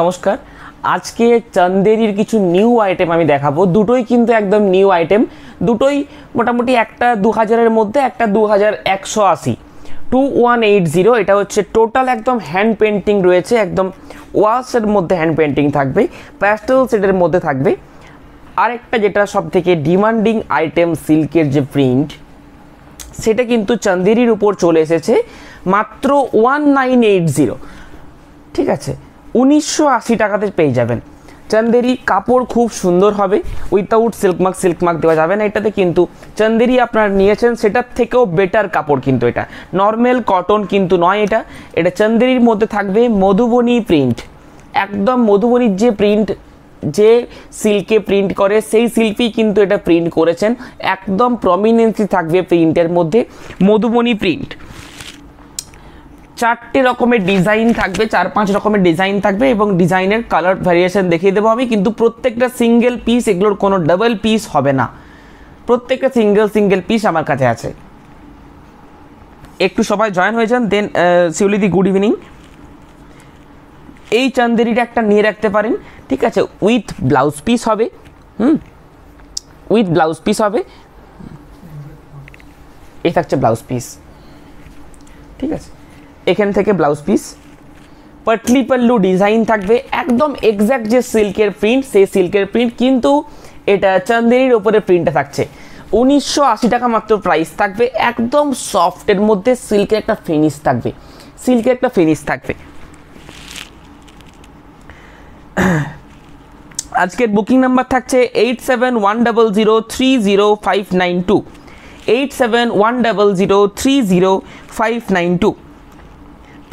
নমস্কার আজকে চান্দেরির কিছু নিউ আইটেম আমি দেখাবো দুটোই কিন্তু একদম নিউ আইটেম দুটোই মোটামুটি একটা দু হাজারের মধ্যে একটা দু হাজার একশো আশি টু ওয়ান এইট জিরো এটা হচ্ছে টোটাল একদম হ্যান্ড পেন্টিং রয়েছে একদম ওয়াশের মধ্যে হ্যান্ড পেন্টিং থাকবে প্যাস্টেল সেটের মধ্যে থাকবে আরেকটা যেটা সব থেকে ডিমান্ডিং আইটেম সিল্কের যে প্রিন্ট সেটা কিন্তু চান্দেরির উপর চলে এসেছে মাত্র ওয়ান নাইন এইট জিরো ঠিক আছে উনিশশো আশি টাকাতে পেয়ে যাবেন চন্দেরি কাপড় খুব সুন্দর হবে উইথাউট সিল্কমার্ক সিল্কমার্ক দেওয়া যাবে না এটাতে কিন্তু চন্দেরি আপনার নিয়েছেন সেটার থেকেও বেটার কাপড় কিন্তু এটা নর্মাল কটন কিন্তু নয় এটা এটা চন্দেরির মধ্যে থাকবে মধুবনী প্রিন্ট একদম মধুবনীর যে প্রিন্ট যে সিল্কে প্রিন্ট করে সেই শিল্পী কিন্তু এটা প্রিন্ট করেছেন একদম প্রমিনেন্সি থাকবে প্রিন্টের মধ্যে মধুবনী প্রিন্ট চারটে রকমের ডিজাইন থাকবে চার পাঁচ রকমের ডিজাইন থাকবে এবং ডিজাইনের কালার ভ্যারিয়েশন দেখিয়ে দেবো আমি কিন্তু প্রত্যেকটা সিঙ্গেল পিস এগুলোর কোনো ডাবল পিস হবে না প্রত্যেকটা সিঙ্গেল সিঙ্গেল পিস আমার কাছে আছে একটু সবাই জয়েন হয়ে যান দেন শিউলিদি গুড ইভিনিং এই চান্দেরিটা একটা নিয়ে রাখতে পারেন ঠিক আছে উইথ ব্লাউজ পিস হবে হুম উইথ ব্লাউজ পিস হবে এ থাকছে ব্লাউজ পিস ঠিক আছে এখান থেকে ব্লাউজ পিস পাটলি পাল্লু ডিজাইন থাকবে একদম এক্স্যাক্ট যে সিল্কের প্রিন্ট সেই সিল্কের প্রিন্ট কিন্তু এটা চান্দেরির ওপরে প্রিন্টটা থাকছে উনিশশো আশি টাকা মাত্র প্রাইস থাকবে একদম সফটের মধ্যে সিল্কের একটা ফিনিশ থাকবে সিল্কের একটা ফিনিশ থাকবে আজকের বুকিং নাম্বার থাকছে eight seven one double zero three zero five nine two eight seven one double zero three zero five nine two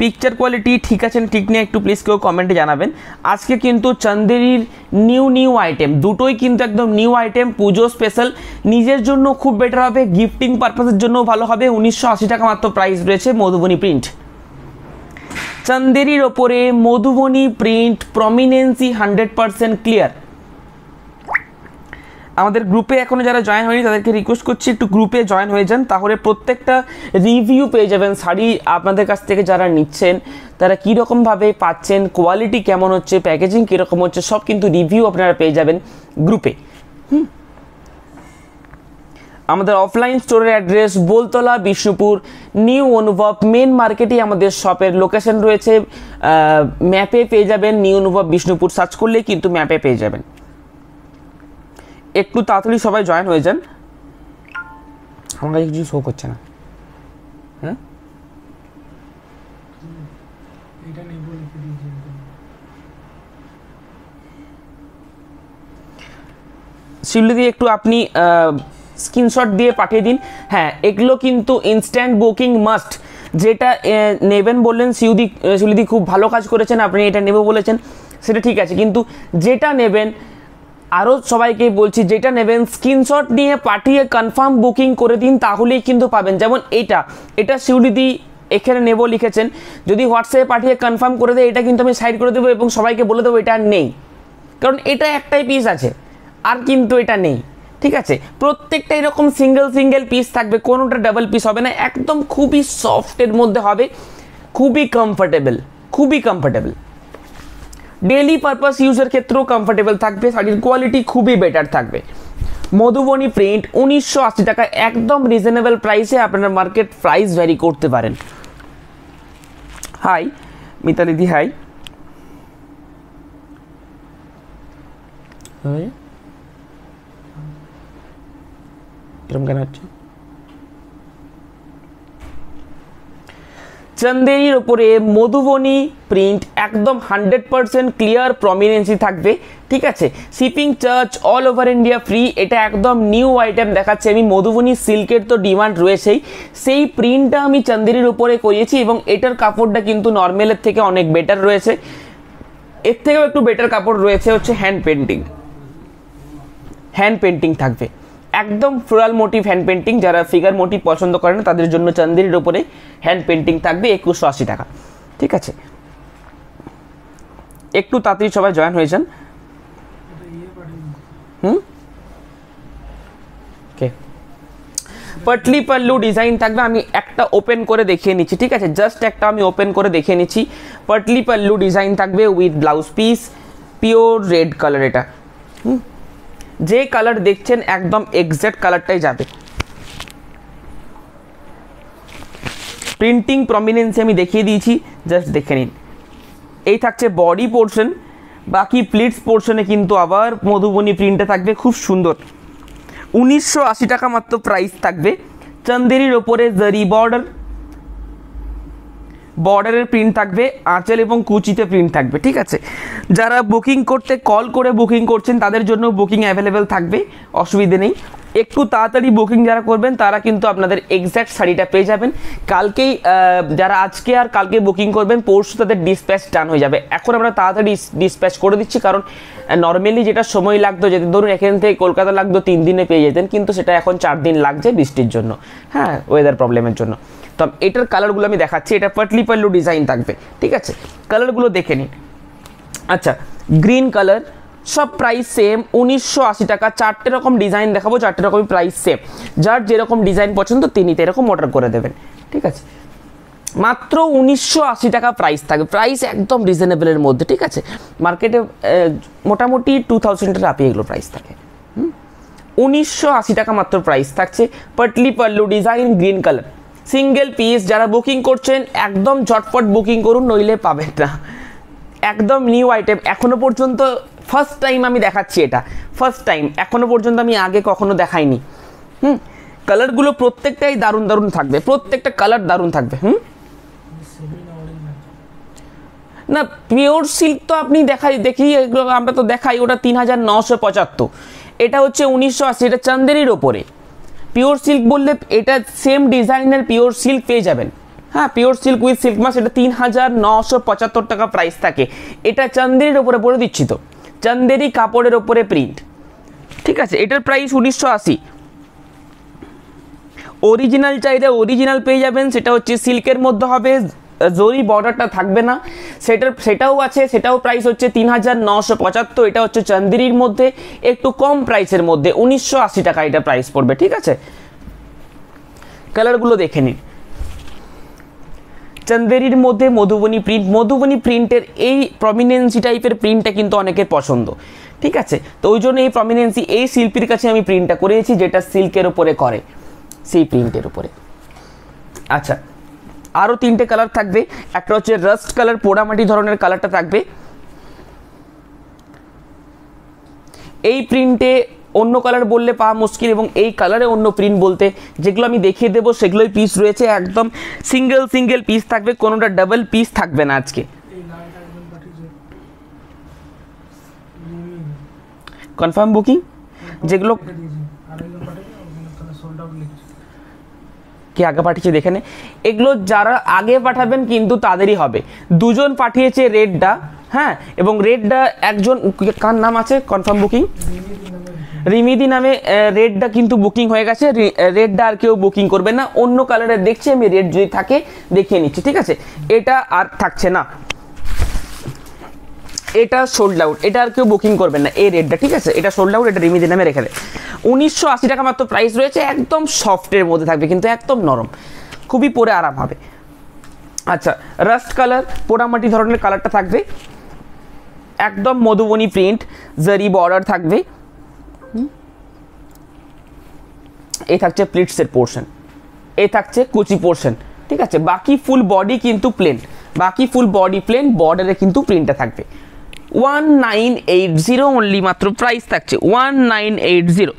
picture quality ঠিক আছে ঠিক নেই একটু প্লিজ কেউ কমেন্টে জানাবেন আজকে কিন্তু চান্দেরির নিউ নিউ আইটেম দুটোই কিন্তু একদম নিউ আইটেম পুজো স্পেশাল নিজের জন্য খুব বেটার হবে গিফটিং পারপাসের জন্য ভালো হবে উনিশশো আশি টাকা মাত্র প্রাইস রয়েছে মধুবনী প্রিন্ট চন্দেরির ওপরে Madhubani print prominence hundred percent clear আমাদের গ্রুপে এখনও যারা জয়েন হয়নি তাদেরকে রিকোয়েস্ট করছি একটু গ্রুপে জয়েন হয়ে যান তাহলে প্রত্যেকটা রিভিউ পেয়ে যাবেন শাড়ি আপনাদের কাছ থেকে যারা নিচ্ছেন তারা কীরকমভাবে পাচ্ছেন কোয়ালিটি কেমন হচ্ছে প্যাকেজিং কীরকম হচ্ছে সব কিন্তু রিভিউ আপনারা পেয়ে যাবেন গ্রুপে হুম আমাদের অফলাইন স্টোরের address Boltala Bishnupur new Anubhav main মার্কেটে আমাদের শপের লোকেশন রয়েছে ম্যাপে পেয়ে যাবেন নিউ অনুভব বিষ্ণুপুর সার্চ করলে কিন্তু ম্যাপে পেয়ে যাবেন একটু তাড়াতাড়ি সবাই জয়েন হয়ে যান আমার কাছে কিছু শো করছে না হ্যাঁ একটু আপনি স্ক্রিনশট দিয়ে পাঠিয়ে দিন হ্যাঁ এগুলো কিন্তু ইনস্ট্যান্ট বুকিং মাস্ট যেটা নেবেন বললেন শিউদি শিউলিদি খুব ভালো কাজ করেছেন আপনি এটা নেবে বলেছেন সেটা ঠিক আছে কিন্তু যেটা নেবেন আরও সবাইকে বলছি যেটা নেবেন স্ক্রিনশট নিয়ে পাঠিয়ে কনফার্ম বুকিং করে দিন তাহলেই কিন্তু পাবেন যেমন এটা এটা দি এখানে নেব লিখেছেন যদি হোয়াটসঅ্যাপে পাঠিয়ে কনফার্ম করে দেয় এটা কিন্তু আমি সাইড করে দেবো এবং সবাইকে বলে দেবো এটা নেই কারণ এটা একটাই পিস আছে আর কিন্তু এটা নেই ঠিক আছে প্রত্যেকটা এরকম সিঙ্গেল সিঙ্গেল পিস থাকবে কোনোটা ডাবল পিস হবে না একদম খুবই সফটের মধ্যে হবে খুবই কমফর্টেবল খুবই কমফর্টেবল ডেলি পারপাস ইউজের ক্ষেত্রেও কমফোর্টেবল থাকবে শাড়ির কোয়ালিটি খুবই বেটার থাকবে মধুবনী প্রিন্ট উনিশশো আশি টাকা একদম রিজনেবল প্রাইসে আপনার মার্কেট প্রাইস ভ্যারি করতে পারেন হাই মিতালিদি হাই এরকম কেন হচ্ছে চন্দেরির ওপরে মধুবনী প্রিন্ট একদম হান্ড্রেড পারসেন্ট ক্লিয়ার প্রমিনেন্সি থাকবে ঠিক আছে shipping charge all over India free এটা একদম নিউ আইটেম দেখাচ্ছে আমি মধুবনী সিল্কের তো ডিমান্ড রয়েছেই সেই প্রিন্টটা আমি চন্দেরির ওপরে করিয়েছি এবং এটার কাপড়টা কিন্তু নর্মালের থেকে অনেক বেটার রয়েছে এর থেকেও একটু বেটার কাপড় রয়েছে হচ্ছে হ্যান্ড পেন্টিং হ্যান্ড পেন্টিং থাকবে একদম ফ্লোরাল মোটিভ হ্যান্ড পেন্টিং যারা ফিগার মোটিভ পছন্দ করে না তাদের জন্য চান্দিরের ওপরে হ্যান্ড পেন্টিং থাকবে একুশশো আশি টাকা ঠিক আছে একটু তাড়াতাড়ি সবাই জয়েন হয়ে হুম ওকে পাল্লু ডিজাইন থাকবে আমি একটা ওপেন করে দেখিয়ে নিচ্ছি ঠিক আছে জাস্ট একটা আমি ওপেন করে দেখিয়ে নিচ্ছি পটলি পাল্লু ডিজাইন থাকবে with blouse piece pure red colour এটা হুম যে কালার দেখছেন একদম এক্স্যাক্ট কালারটাই যাবে প্রিন্টিং প্রমিনেন্সে আমি দেখিয়ে দিয়েছি জাস্ট দেখে নিন এই থাকছে বডি পোর্শন বাকি প্লিটস পোর্শনে কিন্তু আবার মধুবনী প্রিন্টে থাকবে খুব সুন্দর উনিশশো টাকা মাত্র প্রাইস থাকবে চন্দেরির ওপরে জারি বর্ডার বর্ডারের প্রিন্ট থাকবে আঁচল এবং কুচিতে প্রিন্ট থাকবে ঠিক আছে যারা বুকিং করতে কল করে বুকিং করছেন তাদের জন্য বুকিং অ্যাভেলেবেল থাকবে অসুবিধে নেই একটু তাড়াতাড়ি বুকিং যারা করবেন তারা কিন্তু আপনাদের এক্স্যাক্ট শাড়িটা পেয়ে যাবেন কালকেই যারা আজকে আর কালকে বুকিং করবেন পরশু তাদের ডিসপ্যাচ ডান হয়ে যাবে এখন আমরা তাড়াতাড়ি ডিসপ্যাচ করে দিচ্ছি কারণ নর্মালি যেটা সময় লাগতো যেতে ধরুন এখান থেকে কলকাতা লাগতো তিন দিনে পেয়ে যেতেন কিন্তু সেটা এখন চার দিন লাগছে বৃষ্টির জন্য হ্যাঁ ওয়েদার প্রবলেমের জন্য তো এটার কালারগুলো আমি দেখাচ্ছি এটা পাটলি পাল্লু ডিজাইন থাকবে ঠিক আছে কালারগুলো দেখে নিন আচ্ছা গ্রিন কালার সব প্রাইস সেম উনিশশো আশি টাকা চারটে রকম ডিজাইন দেখাবো চারটে রকমই প্রাইস সেম যার যেরকম ডিজাইন পছন্দ তিনি এরকম অর্ডার করে দেবেন ঠিক আছে মাত্র উনিশশো আশি টাকা প্রাইস থাকে প্রাইস একদম রিজনেবলের মধ্যে ঠিক আছে মার্কেটে মোটামুটি টু থাউজেন্ডের আপি এগুলো প্রাইস থাকে উনিশশো আশি টাকা মাত্র প্রাইস থাকছে পটলি pallu design green colour single piece যারা বুকিং করছেন একদম ঝটপট বুকিং করুন নইলে পাবেন না একদম নিউ আইটেম এখনও পর্যন্ত ফার্স্ট টাইম আমি দেখাচ্ছি এটা ফার্স্ট টাইম এখনও পর্যন্ত আমি আগে কখনো দেখাইনি হুম কালারগুলো প্রত্যেকটাই দারুণ দারুণ থাকবে প্রত্যেকটা কালার দারুণ থাকবে হুম না পিওর সিল্ক তো আপনি দেখাই দেখি এগুলো আমরা তো দেখাই ওটা তিন হাজার নশো পঁচাত্তর এটা হচ্ছে উনিশশো আশি এটা চান্দেরির ওপরে পিওর সিল্ক বললে এটা সেম ডিজাইনের পিওর সিল্ক পেয়ে যাবেন হ্যাঁ পিওর সিল্ক উইথ সিল্ক মাস এটা তিন হাজার নশো পঁচাত্তর টাকা প্রাইস থাকে এটা চান্দেরির ওপরে পরে দিচ্ছি তো চান্দেরি কাপড়ের ওপরে প্রিন্ট ঠিক আছে এটার প্রাইস উনিশশো আশি অরিজিনাল চাইলে অরিজিনাল পেয়ে যাবেন সেটা হচ্ছে সিল্কের মধ্যে হবে জরি বর্ডারটা থাকবে না সেটার সেটাও আছে সেটাও প্রাইস হচ্ছে তিন হাজার নশো পঁচাত্তর এটা হচ্ছে চান্দিরির মধ্যে একটু কম প্রাইসের মধ্যে উনিশশো আশি টাকা এটা প্রাইস পড়বে ঠিক আছে কালারগুলো দেখে নিন চন্দেরির মধ্যে মধুবনী প্রিন্ট মধুবনী প্রিন্টের এই প্রমিনেন্সি টাইপের প্রিন্টটা কিন্তু অনেকের পছন্দ ঠিক আছে তো ওই জন্য এই প্রমিনেন্সি এই শিল্পীর কাছে আমি প্রিন্টটা করেছি যেটা সিল্কের ওপরে করে সেই প্রিন্টের উপরে আচ্ছা আরও তিনটে কালার থাকবে একটা হচ্ছে রাস্ট কালার পোড়ামাটি ধরনের কালারটা থাকবে এই প্রিন্টে অন্য কালার বললে পাওয়া মুশকিল এবং এই কালারে অন্য প্রিন্ট বলতে যেগুলো আমি দেখিয়ে দেবো সেগুলোই পিস রয়েছে একদম সিঙ্গেল সিঙ্গেল পিস থাকবে কোনোটা ডাবল পিস থাকবে না আজকে কনফার্ম বুকিং যেগুলো কে আগে পাঠিয়েছে দেখে নে এগুলো যারা আগে পাঠাবেন কিন্তু তাদেরই হবে দুজন পাঠিয়েছে রেডটা হ্যাঁ এবং রেডটা একজন কার নাম আছে কনফার্ম বুকিং রিমিদি নামে রেডটা কিন্তু বুকিং হয়ে গেছে রেডটা আর কেউ বুকিং করবে না অন্য কালারের দেখছি আমি রেড যদি থাকে দেখিয়ে নিচ্ছি ঠিক আছে এটা আর থাকছে না এটা সোল্ড আউট এটা আর কেউ বুকিং করবেন না এই রেডটা ঠিক আছে এটা সোল্ড আউট এটা রিমিদি নামে রেখে দেয় উনিশশো আশি টাকা মাত্র প্রাইস রয়েছে একদম সফটের মধ্যে থাকবে কিন্তু একদম নরম খুবই পরে আরাম হবে আচ্ছা রাস্ট কালার পোড়ামাটি ধরনের কালারটা থাকবে একদম মধুবনী প্রিন্ট জারি বর্ডার থাকবে এই থাকছে প্লিটসের পোর্শন এ থাকছে কুচি পোর্শন ঠিক আছে বাকি ফুল বডি কিন্তু প্লেন বাকি ফুল বডি প্লেন বর্ডারে কিন্তু প্রিন্টটা থাকবে one nine eight zero only মাত্র প্রাইস থাকছে one nine eight zero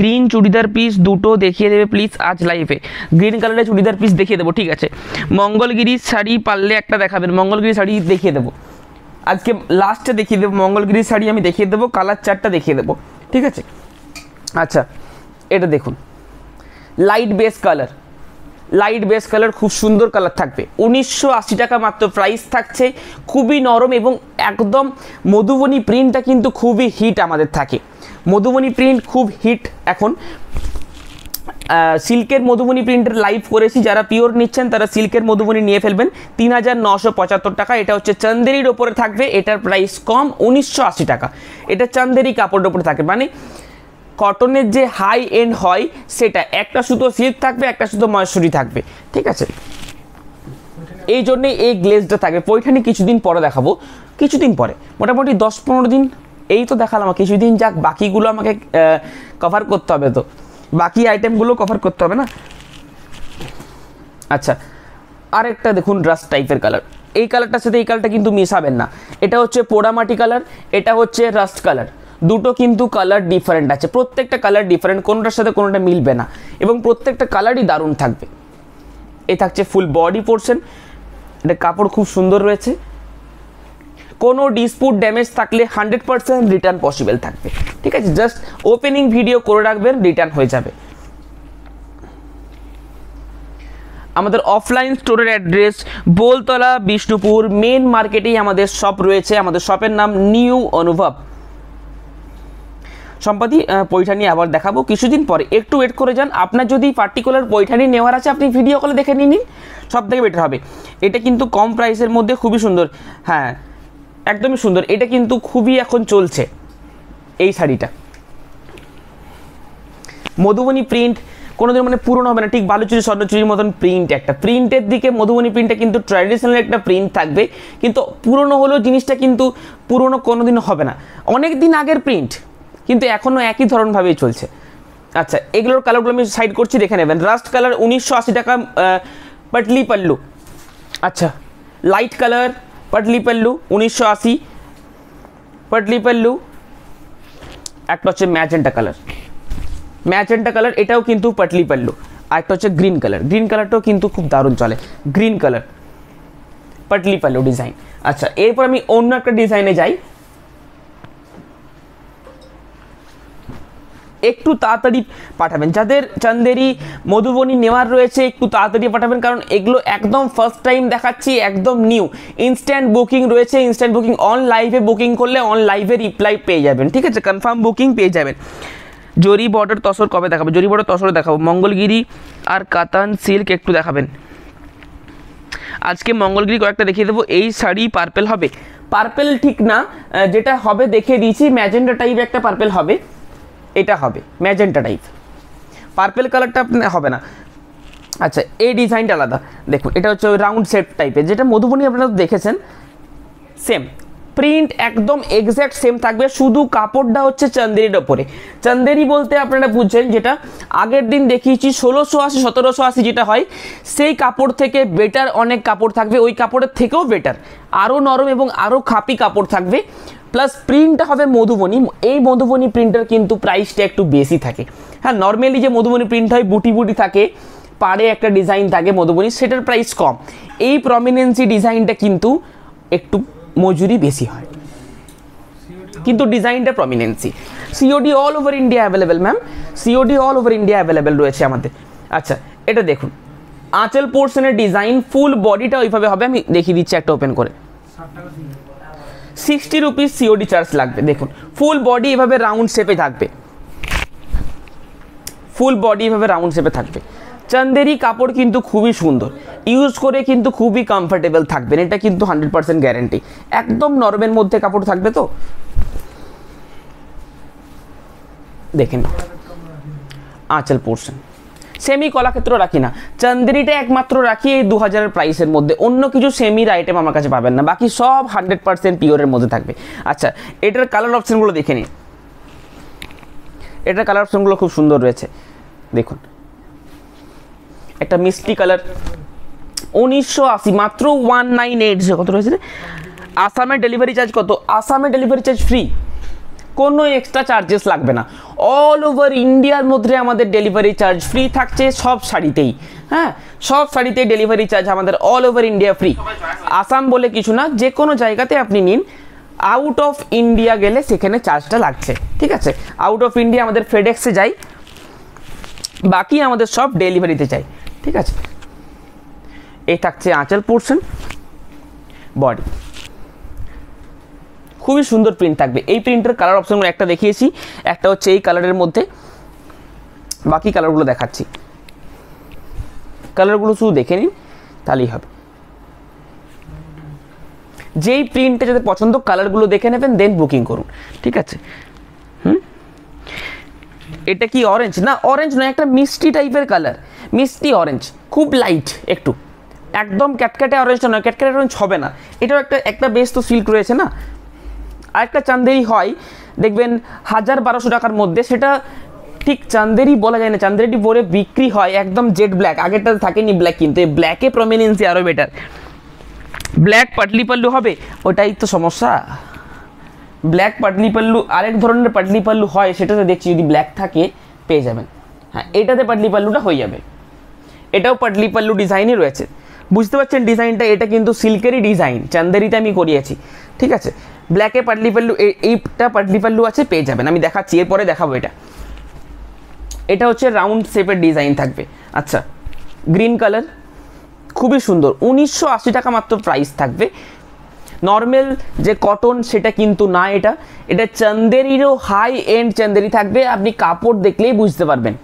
green churidar piece দুটো দেখিয়ে দেবে প্লিজ আজ লাইভে গ্রিন কালারের চুড়িদার পিস দেখিয়ে দেবো ঠিক আছে মঙ্গলগিরি শাড়ি পারলে একটা দেখাবেন মঙ্গলগিরি শাড়ি দেখিয়ে দেবো আজকে লাস্টে দেখিয়ে দেবো মঙ্গলগিরি শাড়ি আমি দেখিয়ে দেবো কালার চারটা দেখিয়ে দেবো ঠিক আছে আচ্ছা এটা দেখুন light base colour light base colour খুব সুন্দর কালার থাকবে উনিশশো আশি টাকা মাত্র প্রাইস থাকছে খুবই নরম এবং একদম মধুবনী প্রিন্টটা কিন্তু খুবই হিট আমাদের থাকে মধুবনী প্রিন্ট খুব হিট এখন সিল্কের মধুবনী প্রিন্টের লাইভ করেছি যারা পিওর নিচ্ছেন তারা সিল্কের মধুবনি নিয়ে ফেলবেন তিন হাজার নশো পঁচাত্তর টাকা এটা হচ্ছে চান্দেরির ওপরে থাকবে এটার প্রাইস কম উনিশশো আশি টাকা এটা চান্দেরি কাপড়ের ওপরে থাকে মানে কটনের যে হাই এন্ড হয় সেটা একটা সুতো সিল্ক থাকবে একটা সুতো ময়সুরি থাকবে ঠিক আছে এই জন্যে এই গ্লেজটা থাকবে পৈঠানি কিছুদিন পরে দেখাবো কিছুদিন পরে মোটামুটি দশ পনেরো দিন এই তো দেখালাম কিছুদিন যাক বাকিগুলো আমাকে কভার করতে হবে তো বাকি আইটেমগুলো কভার করতে হবে না আচ্ছা আরেকটা দেখুন ড্রাস টাইপের কালার এই কালারটার সাথে এই কালারটা কিন্তু মিশাবেন না এটা হচ্ছে পোড়ামাটি কালার এটা হচ্ছে রাস্ট কালার দুটো কিন্তু কালার ডিফারেন্ট আছে প্রত্যেকটা কালার ডিফারেন্ট কোনোটার সাথে কোনোটা মিলবে না এবং প্রত্যেকটা কালারই দারুণ থাকবে এ থাকছে ফুল বডি পোর্শন এটা কাপড় খুব সুন্দর রয়েছে কোনো ডিসপুট ড্যামেজ থাকলে হান্ড্রেড পার্সেন্ট রিটার্ন পসিবল থাকবে ঠিক আছে জাস্ট ওপেনিং ভিডিও করে রাখবেন রিটার্ন হয়ে যাবে আমাদের অফলাইন স্টোরের অ্যাড্রেস বোলতলা বিষ্ণুপুর মেন মার্কেটেই আমাদের শপ রয়েছে আমাদের শপের নাম নিউ অনুভব সম্পাদি পৈঠানি নিয়ে আবার দেখাবো কিছুদিন পরে একটু ওয়েট করে যান আপনার যদি পার্টিকুলার পৈঠানি নিয়ে নেওয়ার আছে আপনি ভিডিও কলে দেখে নিয়ে নিন সব থেকে বেটার হবে এটা কিন্তু কম প্রাইসের মধ্যে খুবই সুন্দর হ্যাঁ একদমই সুন্দর এটা কিন্তু খুবই এখন চলছে এই শাড়িটা মধুবনী প্রিন্ট কোনোদিন মানে পুরনো হবে না ঠিক বালুচুরি স্বর্ণচুরির মতন প্রিন্ট একটা প্রিন্টের দিকে মধুবনী প্রিন্টটা কিন্তু ট্র্যাডিশনাল একটা প্রিন্ট থাকবে কিন্তু পুরনো হলেও জিনিসটা কিন্তু পুরনো কোনোদিন হবে না অনেক দিন আগের প্রিন্ট কিন্তু এখনও একই ধরনভাবেই চলছে আচ্ছা এগুলোর কালারগুলো আমি সাইড করছি দেখে নেবেন রাস্ট কালার উনিশশো আশি টাকা পাটলি পাল্লু আচ্ছা লাইট কালার পাটলি পাল্লু উনিশশো আশি পাটলি পাল্লু একটা হচ্ছে ম্যাজেন্টা কালার ম্যাজেন্টা কালার এটাও কিন্তু পাটলি পাল্লু একটা হচ্ছে গ্রিন কালার গ্রিন কালারটাও কিন্তু খুব দারুণ চলে green colour patli pallu design আচ্ছা এরপর আমি অন্য একটা ডিজাইনে যাই একটু তাড়াতাড়ি পাঠাবেন যাদের চান্দেরি মধুবনী নেওয়ার রয়েছে একটু তাড়াতাড়ি পাঠাবেন কারণ এগুলো একদম ফার্স্ট টাইম দেখাচ্ছি একদম নিউ ইনস্ট্যান্ট বুকিং রয়েছে ইনস্ট্যান্ট বুকিং অন লাইভে বুকিং করলে অন লাইভে রিপ্লাই পেয়ে যাবেন ঠিক আছে কনফার্ম বুকিং পেয়ে যাবেন জরি বর্ডার তসর কবে দেখাবো জরি বর্ডার তসর দেখাবো মঙ্গলগিরি আর কাতান সিল্ক একটু দেখাবেন আজকে মঙ্গলগিরি কয়েকটা দেখিয়ে দেবো এই শাড়ি পার্পেল হবে পার্পেল ঠিক না যেটা হবে দেখে দিয়েছি ম্যাজেন্ডা টাইপ একটা পার্পেল হবে এটা হবে ম্যাজেন্টা টাইপ পার্পেল কালারটা হবে না আচ্ছা এই ডিজাইনটা আলাদা দেখুন এটা হচ্ছে রাউন্ড শেপ টাইপের যেটা মধুবনী আপনারা দেখেছেন সেম প্রিন্ট একদম এক্স্যাক্ট সেম থাকবে শুধু কাপড়টা হচ্ছে চান্দেরির ওপরে চান্দেরি বলতে আপনারা বুঝছেন যেটা আগের দিন দেখিয়েছি ষোলোশো আশি সতেরোশো আশি যেটা হয় সেই কাপড় থেকে বেটার অনেক কাপড় থাকবে ওই কাপড়ের থেকেও বেটার আরও নরম এবং আরও খাপি কাপড় থাকবে প্লাস প্রিন্টটা হবে মধুবনী এই মধুবনী প্রিন্টার কিন্তু প্রাইসটা একটু বেশি থাকে হ্যাঁ নর্মালি যে মধুবনী প্রিন্ট হয় বুটি বুটি থাকে পারে একটা ডিজাইন থাকে মধুবনী সেটার প্রাইস কম এই প্রমিনেন্সি ডিজাইনটা কিন্তু একটু মজুরি বেশি হয় কিন্তু ডিজাইনটা prominence COD all over India available ma'am COD all over India available রয়েছে আমাদের আচ্ছা এটা দেখুন আঁচল পোর্শনের ডিজাইন ফুল বডিটা ওইভাবে হবে আমি দেখিয়ে দিচ্ছি একটা ওপেন করে সিক্সটি রুপিস সিওডি চার্জ লাগবে দেখুন ফুল বডি এভাবে রাউন্ড শেপে থাকবে ফুল বডি এভাবে রাউন্ড শেপে থাকবে চান্দেরি কাপড় কিন্তু খুবই সুন্দর ইউজ করে কিন্তু খুবই কমফর্টেবল থাকবেন এটা কিন্তু হান্ড্রেড পার্সেন্ট গ্যারেন্টি একদম নরমের মধ্যে কাপড় থাকবে তো দেখেন আঁচল পোর্শন সেমি কলাক্ষেত্র রাখি না চন্দ্রিটা একমাত্র রাখি এই দু হাজারের প্রাইসের মধ্যে অন্য কিছু সেমির আইটেম আমার কাছে পাবেন না বাকি সব হান্ড্রেড পার্সেন্ট পিওরের মধ্যে থাকবে আচ্ছা এটার কালার অপশানগুলো দেখে নিন এটার কালার অপশানগুলো খুব সুন্দর রয়েছে দেখুন একটা মিষ্টি কালার উনিশশো আশি মাত্র ওয়ান নাইন এইট কত রয়েছে আসামের ডেলিভারি চার্জ কত আসামের ডেলিভারি চার্জ ফ্রি কোনো এক্সট্রা চার্জেস লাগবে না অল ওভার ইন্ডিয়ার মধ্যে আমাদের ডেলিভারি চার্জ ফ্রি থাকছে সব শাড়িতেই হ্যাঁ সব শাড়িতেই ডেলিভারি চার্জ আমাদের all over India free Assam বলে কিছু না যে কোনো জায়গাতে আপনি নিন আউট অফ ইন্ডিয়া গেলে সেখানে চার্জটা লাগছে ঠিক আছে আউট অফ ইন্ডিয়া আমাদের ফেডেক্সে যাই বাকি আমাদের সব ডেলিভারিতে যাই ঠিক আছে এই থাকছে আঁচল পোর্শন বডি খুবই সুন্দর প্রিন্ট থাকবে এই প্রিন্টের কালার অপশানগুলো একটা দেখিয়েছি একটা হচ্ছে এই কালারের মধ্যে বাকি কালারগুলো দেখাচ্ছি কালারগুলো শুধু দেখে নিন তাহলেই হবে যেই প্রিন্টটা যাতে পছন্দ কালারগুলো দেখে নেবেন দেন বুকিং করুন ঠিক আছে হুম এটা কি অরেঞ্জ না অরেঞ্জ নয় একটা মিষ্টি টাইপের কালার মিষ্টি অরেঞ্জ খুব লাইট একটু একদম ক্যাটক্যাটে অরেঞ্জটা নয় ক্যাটক্যাটে অরেঞ্জ হবে না এটাও একটা একটা বেশ তো সিল্ক রয়েছে না আরেকটা চান্দেরি হয় দেখবেন হাজার বারোশো টাকার মধ্যে সেটা ঠিক চান্দেরি বলা যায় না চান্দেরিটি পরে বিক্রি হয় একদম জেড ব্ল্যাক আগেরটা থাকেনি ব্ল্যাক কিন্তু এই ব্ল্যাকে প্রমিনেন্সি আরও বেটার ব্ল্যাক পাটলি পাল্লু হবে ওটাই তো সমস্যা ব্ল্যাক পাটলি পাল্লু আরেক ধরনের পাটলি পাল্লু হয় সেটাতে দেখছি যদি ব্ল্যাক থাকে পেয়ে যাবেন হ্যাঁ এটাতে পাটলি পাল্লুটা হয়ে যাবে এটাও পাটলি পাল্লু ডিজাইনই রয়েছে বুঝতে পারছেন ডিজাইনটা এটা কিন্তু সিল্কেরই ডিজাইন চান্দেরিতে আমি করিয়েছি ঠিক আছে ব্ল্যাকে পাটলি পাল্লু এইটা পাটলি পাল্লু আছে পেয়ে যাবেন আমি দেখাচ্ছি এরপরে দেখাবো এটা এটা হচ্ছে রাউন্ড শেপের ডিজাইন থাকবে আচ্ছা গ্রিন কালার খুবই সুন্দর উনিশশো টাকা মাত্র প্রাইস থাকবে নর্মেল যে কটন সেটা কিন্তু না এটা এটা চান্দেরিরও হাই এন্ড চান্দেরি থাকবে আপনি কাপড় দেখলেই বুঝতে পারবেন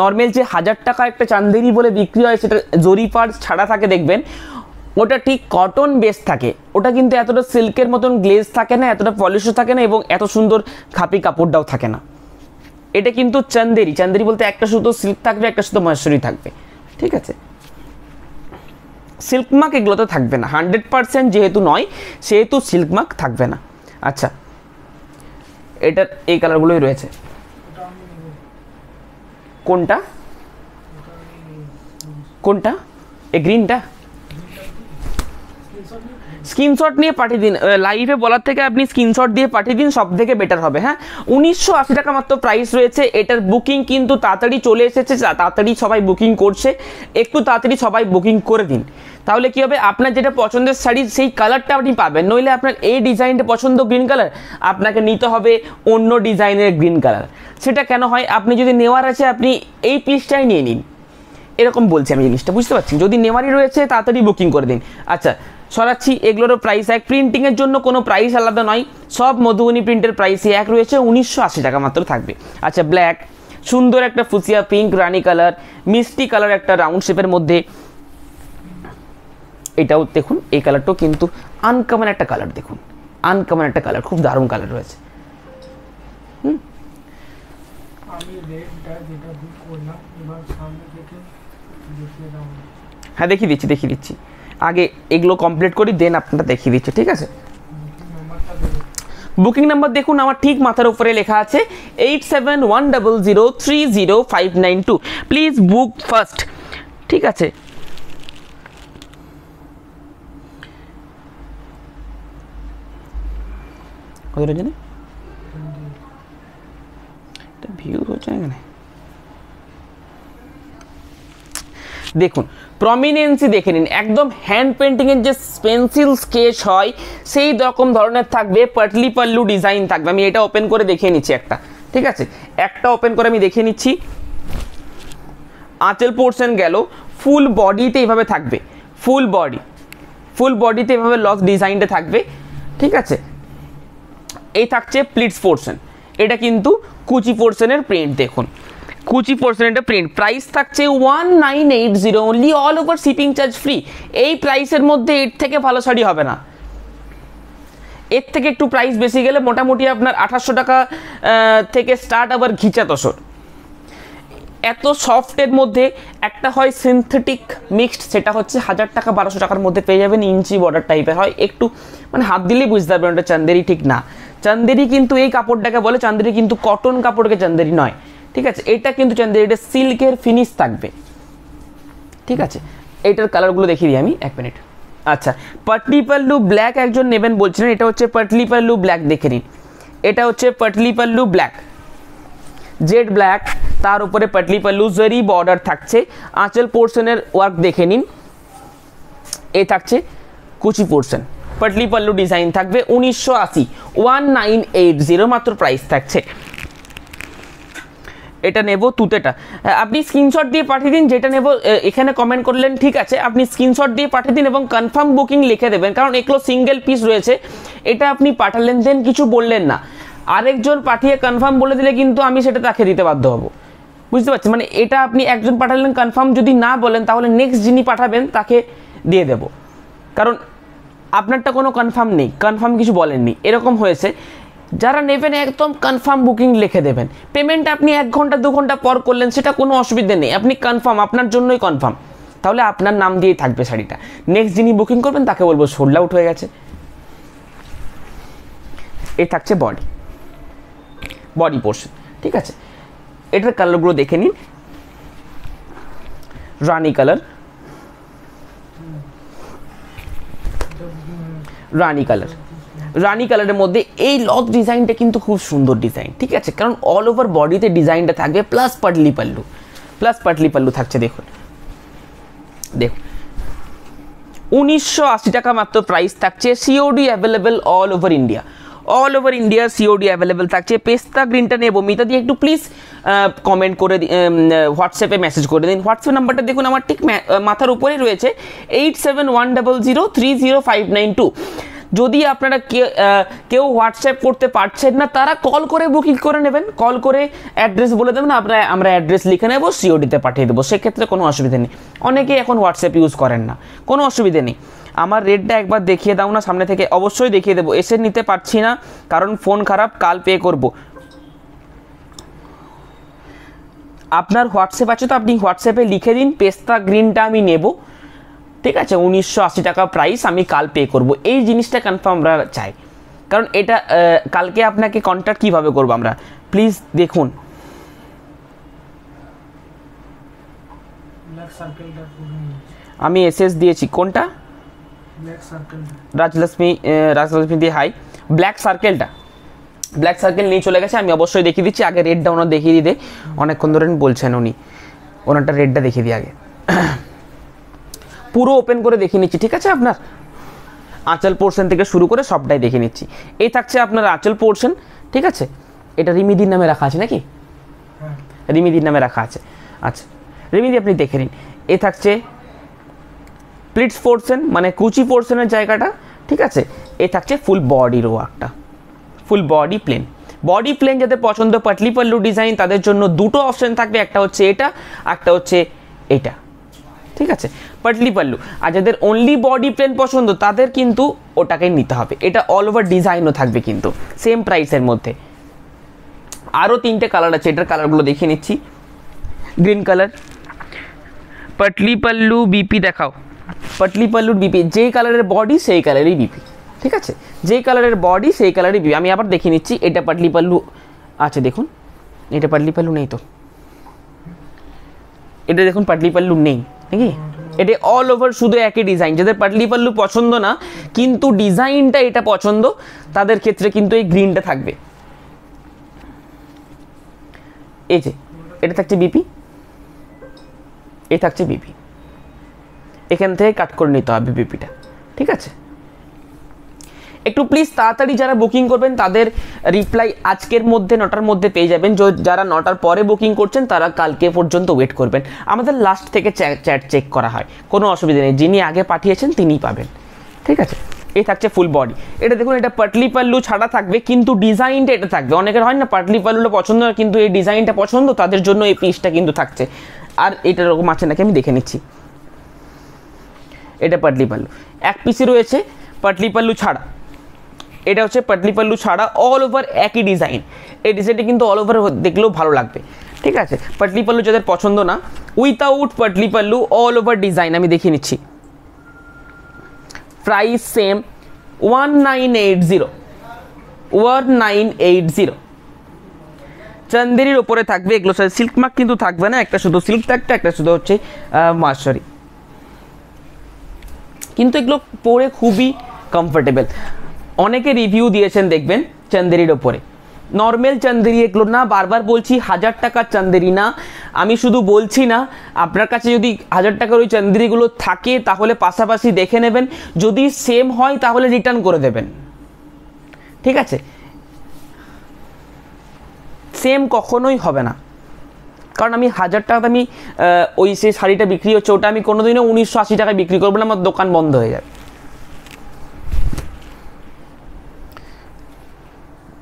নর্মেল যে হাজার টাকা একটা চান্দেরি বলে বিক্রি হয় সেটা জরিপার ছাড়া থাকে দেখবেন ওটা ঠিক কটন বেস থাকে ওটা কিন্তু এতটা সিল্কের মতন গ্লেজ থাকে না এতটা পলিশও থাকে না এবং এত সুন্দর খাপি কাপড়টাও থাকে না এটা কিন্তু চান্দেরি চান্দেরি বলতে একটা শুধু সিল্ক থাকবে একটা শুধু মহেশ্বরী থাকবে ঠিক আছে সিল্ক এগুলোতে থাকবে না হান্ড্রেড পারসেন্ট যেহেতু নয় সেহেতু সিল্ক থাকবে না আচ্ছা এটার এই কালারগুলোই রয়েছে কোনটা কোনটা এ গ্রিনটা স্ক্রিনশট নিয়ে পাঠিয়ে দিন লাইভে বলার থেকে আপনি স্ক্রিনশট দিয়ে পাঠিয়ে দিন সব থেকে বেটার হবে হ্যাঁ উনিশশো আশি টাকা মাত্র প্রাইস রয়েছে এটার বুকিং কিন্তু তাড়াতাড়ি চলে এসেছে তাড়াতাড়ি সবাই বুকিং করছে একটু তাড়াতাড়ি সবাই বুকিং করে দিন তাহলে কী হবে আপনার যেটা পছন্দের শাড়ি সেই কালারটা আপনি পাবেন নইলে আপনার এই ডিজাইনটা পছন্দ গ্রিন কালার আপনাকে নিতে হবে অন্য ডিজাইনের গ্রিন কালার সেটা কেন হয় আপনি যদি নেওয়ার আছে আপনি এই পিসটাই নিয়ে নিন এরকম বলছি আমি জিনিসটা বুঝতে পারছি যদি নেওয়ারই রয়েছে তাড়াতাড়ি বুকিং করে দিন আচ্ছা সরাচ্ছি এগুলোরও প্রাইস এক প্রিন্টিংয়ের জন্য কোনো প্রাইস আলাদা নয় সব মধুবনী প্রিন্টের প্রাইসই এক রয়েছে উনিশশো আশি টাকা মাত্র থাকবে আচ্ছা ব্ল্যাক সুন্দর একটা ফুসিয়া পিঙ্ক রানি কালার মিষ্টি কালার একটা রাউন্ড শেপের মধ্যে এটাও দেখুন এই কালারটাও কিন্তু আনকমন একটা কালার দেখুন আনকমন একটা কালার খুব দারুণ কালার রয়েছে হুম হ্যাঁ দেখিয়ে দিচ্ছি দেখিয়ে দিচ্ছি আগে এগুলো কমপ্লিট করি দেন আপনারা দেখিয়ে দিচ্ছে ঠিক আছে বুকিং নাম্বার দেখুন আমার ঠিক মাথার উপরে লেখা আছে eight seven one double zero three zero five nine two please book first ঠিক আছে ভিউ হচ্ছে না দেখুন প্রমিনেন্সি দেখে নিন একদম হ্যান্ড পেন্টিংয়ের যে পেন্সিল স্কেচ হয় সেই রকম ধরনের থাকবে পাটলি পাল্লু ডিজাইন থাকবে আমি এটা ওপেন করে দেখিয়ে নিচ্ছি একটা ঠিক আছে একটা ওপেন করে আমি দেখিয়ে নিচ্ছি আঁচল পোর্শন গেল ফুল বডিতে এইভাবে থাকবে ফুল বডি ফুল বডিতে এভাবে লস ডিজাইনটা থাকবে ঠিক আছে এই থাকছে প্লিটস পোর্শন এটা কিন্তু কুচি পোর্শনের প্রিন্ট দেখুন কুচি পার্সেন্টের প্রিন্ট প্রাইস থাকছে one nine eight zero only all over shipping charge free এই প্রাইসের মধ্যে এর থেকে ভালো শাড়ি হবে না এর থেকে একটু প্রাইস বেশি গেলে মোটামুটি আপনার আঠাশশো টাকা থেকে স্টার্ট আবার ঘিচা তসর এত সফটের মধ্যে একটা হয় সিনথেটিক মিক্সড সেটা হচ্ছে হাজার টাকা বারোশো টাকার মধ্যে পেয়ে যাবেন ইঞ্চি বর্ডার টাইপের হয় একটু মানে হাত দিলেই বুঝতে পারবেন ওটা চান্দেরি ঠিক না চান্দেরি কিন্তু এই কাপড়টাকে বলে চান্দেরি কিন্তু কটন কাপড়কে চান্দেরি নয় ঠিক আছে এটা কিন্তু চান এটা সিল্কের ফিনিশ থাকবে ঠিক আছে এটার কালারগুলো দেখিয়ে দিই আমি এক মিনিট আচ্ছা পাটলি পাল্লু ব্ল্যাক একজন নেবেন বলছিলেন এটা হচ্ছে পাটলি পাল্লু ব্ল্যাক দেখে নিন এটা হচ্ছে patli pallu black jade black তার উপরে পাটলি পাল্লু জরি বর্ডার থাকছে আঁচল পোর্শনের ওয়ার্ক দেখে নিন এ থাকছে কুচি পোর্শন পাটলি পাল্লু ডিজাইন থাকবে উনিশশো আশি ওয়ান নাইন এইট জিরো মাত্র প্রাইস থাকছে এটা নেব তুতেটা আপনি স্ক্রিনশট দিয়ে পাঠিয়ে দিন যেটা নেব এখানে কমেন্ট করলেন ঠিক আছে আপনি স্ক্রিনশট দিয়ে পাঠিয়ে দিন এবং কনফার্ম বুকিং লিখে দেবেন কারণ এগুলো সিঙ্গেল পিস রয়েছে এটা আপনি পাঠালেন দেন কিছু বললেন না আরেকজন পাঠিয়ে কনফার্ম বলে দিলে কিন্তু আমি সেটা তাকে দিতে বাধ্য হব বুঝতে পারছেন মানে এটা আপনি একজন পাঠালেন কনফার্ম যদি না বলেন তাহলে নেক্সট যিনি পাঠাবেন তাকে দিয়ে দেব কারণ আপনারটা কোনো কনফার্ম নেই কনফার্ম কিছু বলেননি এরকম হয়েছে যারা নেবেন একদম কনফার্ম বুকিং লিখে দেবেন পেমেন্ট আপনি এক ঘন্টা দু ঘন্টা পর করলেন সেটা কোনো অসুবিধে নেই আপনি কনফার্ম আপনার জন্যই কনফার্ম তাহলে আপনার নাম দিয়েই থাকবে শাড়িটা নেক্সট যিনি বুকিং করবেন তাকে বলবো সোল্ড আউট হয়ে গেছে এ থাকছে বডি বডি পোর্শন ঠিক আছে এটার কালারগুলো দেখে নিন রানি কালার রানি কালার রানি কালারের মধ্যে এই লক ডিজাইনটা কিন্তু খুব সুন্দর ডিজাইন ঠিক আছে কারণ অল ওভার বডিতে ডিজাইনটা থাকবে প্লাস পাটলি পাল্লু প্লাস পাটলি পাল্লু থাকছে দেখুন দেখুন উনিশশো আশি টাকা মাত্র প্রাইস থাকছে COD available all over India all over India COD available থাকছে পেস্তা গ্রিনটা নেবো মিতা দিয়ে একটু প্লিজ কমেন্ট করে হোয়াটসঅ্যাপে মেসেজ করে দিন হোয়াটসঅ্যাপ নাম্বারটা দেখুন আমার ঠিক মাথার উপরে রয়েছে eight seven one double zero three zero five nine two যদি আপনারা কেউ হোয়াটসঅ্যাপ করতে পারছেন না তারা কল করে বুকিং করে নেবেন কল করে অ্যাড্রেস বলে দেবেন আপনার আমরা অ্যাড্রেস লিখে নেব সিওডিতে পাঠিয়ে দেবো সেক্ষেত্রে কোনো অসুবিধা নেই অনেকেই এখন হোয়াটসঅ্যাপ ইউজ করেন না কোনো অসুবিধা নেই আমার রেটটা একবার দেখিয়ে দাও না সামনে থেকে অবশ্যই দেখিয়ে দেবো এসে নিতে পারছি না কারণ ফোন খারাপ কাল পে করব আপনার হোয়াটসঅ্যাপ আছে তো আপনি হোয়াটসঅ্যাপে লিখে দিন পেস্তা গ্রিনটা আমি নেবো ঠিক আছে উনিশশো আশি টাকা প্রাইস আমি কাল পে করব এই জিনিসটা কনফার্ম আমরা চাই কারণ এটা কালকে আপনাকে কন্ট্যাক্ট কিভাবে করব আমরা প্লিজ দেখুন আমি এস দিয়েছি কোনটা রাজলক্ষ্মী রাজলক্ষ্মী দিয়ে হাই ব্ল্যাক সার্কেলটা ব্ল্যাক সার্কেল নিয়ে চলে গেছে আমি অবশ্যই দেখিয়ে দিচ্ছি আগে রেডটা ওনার দেখিয়ে দিতে অনেকক্ষণ ধরেন বলছেন উনি ওনারটা রেডটা দেখিয়ে দিই আগে পুরো ওপেন করে দেখে নিচ্ছি ঠিক আছে আপনার আঁচল পোর্শন থেকে শুরু করে সবটাই দেখে নিচ্ছি এই থাকছে আপনার আঁচল পোর্শন ঠিক আছে এটা রিমিদির নামে রাখা আছে নাকি হ্যাঁ। রিমিদির নামে রাখা আছে আচ্ছা রিমিদি আপনি দেখে নিন এ থাকছে প্লিটস পোর্শন মানে কুচি পোর্শনের জায়গাটা ঠিক আছে এ থাকছে ফুল বডি রো একটা full body plain body plain যাদের পছন্দ পাটলি পাল্লু ডিজাইন তাদের জন্য দুটো অপশন থাকবে একটা হচ্ছে এটা একটা হচ্ছে এটা ঠিক আছে পাটলি পাল্লু আর যাদের অনলি বডি প্লেন পছন্দ তাদের কিন্তু ওটাকে নিতে হবে এটা অল ওভার ডিজাইনও থাকবে কিন্তু সেম প্রাইসের মধ্যে আরও তিনটে কালার আছে এটার কালারগুলো দেখে নিচ্ছি গ্রিন কালার পাটলি পাল্লু বিপি দেখাও পাটলি পাল্লুর বিপি যেই কালারের বডি সেই কালারই বিপি ঠিক আছে যেই কালারের বডি সেই কালারই বিপি আমি আবার দেখে নিচ্ছি এটা পাটলি পাল্লু আছে আচ্ছা দেখুন এটা পাটলি পাল্লু নেই তো এটা দেখুন পাটলি পাল্লু নেই নাকি এটা অল ওভার শুধু একই ডিজাইন যাদের পাটলি পাল্লু পছন্দ না কিন্তু ডিজাইনটা এটা পছন্দ তাদের ক্ষেত্রে কিন্তু এই গ্রিনটা থাকবে এই যে এটা থাকছে বিপি এ থাকছে বিপি এখান থেকে কাট করে নিতে হবে বিপিটা ঠিক আছে একটু প্লিজ তাড়াতাড়ি যারা বুকিং করবেন তাদের রিপ্লাই আজকের মধ্যে নটার মধ্যে পেয়ে যাবেন যারা নটার পরে বুকিং করছেন তারা কালকে পর্যন্ত ওয়েট করবেন আমাদের লাস্ট থেকে চ্যাট চেক করা হয় কোনো অসুবিধা নেই যিনি আগে পাঠিয়েছেন তিনিই পাবেন ঠিক আছে এ থাকছে ফুল বডি এটা দেখুন এটা পাটলি পাল্লু ছাড়া থাকবে কিন্তু ডিজাইনটা এটা থাকবে অনেকের হয় না পাটলি পাল্লুটা পছন্দ কিন্তু এই ডিজাইনটা পছন্দ তাদের জন্য এই পিসটা কিন্তু থাকছে আর এটা এরকম আছে নাকি আমি দেখে নিচ্ছি এটা পাটলি পাল্লু এক পিসি রয়েছে পাটলি পাল্লু ছাড়া এটা হচ্ছে পাতলি পাল্লু ছাড়া অল ওভার একই ডিজাইন এই ডিজাইনটা কিন্তু অল ওভার দেখলেও ভালো লাগবে ঠিক আছে পাটলি পাল্লু যাদের পছন্দ না without patli pallu all over design আমি দেখিয়ে নিচ্ছি price same one nine eight zero one nine eight zero চান্দেরির ওপরে থাকবে এগুলো সাথে সিল্ক মার্ক কিন্তু থাকবে না একটা শুধু সিল্ক থাকবে একটা শুধু হচ্ছে মাসরি কিন্তু এগুলো পরে খুবই কমফোর্টেবল অনেকে রিভিউ দিয়েছেন দেখবেন চান্দেরির ওপরে নর্মেল চান্দেরি এগুলো না বারবার বলছি হাজার টাকার চান্দেরি না আমি শুধু বলছি না আপনার কাছে যদি হাজার টাকার ওই চান্দেরিগুলো থাকে তাহলে পাশাপাশি দেখে নেবেন যদি সেম হয় তাহলে রিটার্ন করে দেবেন ঠিক আছে সেম কখনোই হবে না কারণ আমি হাজার টাকা আমি ওই সেই শাড়িটা বিক্রি হচ্ছে ওটা আমি কোনোদিনও উনিশশো আশি টাকায় বিক্রি করবো না আমার দোকান বন্ধ হয়ে যাবে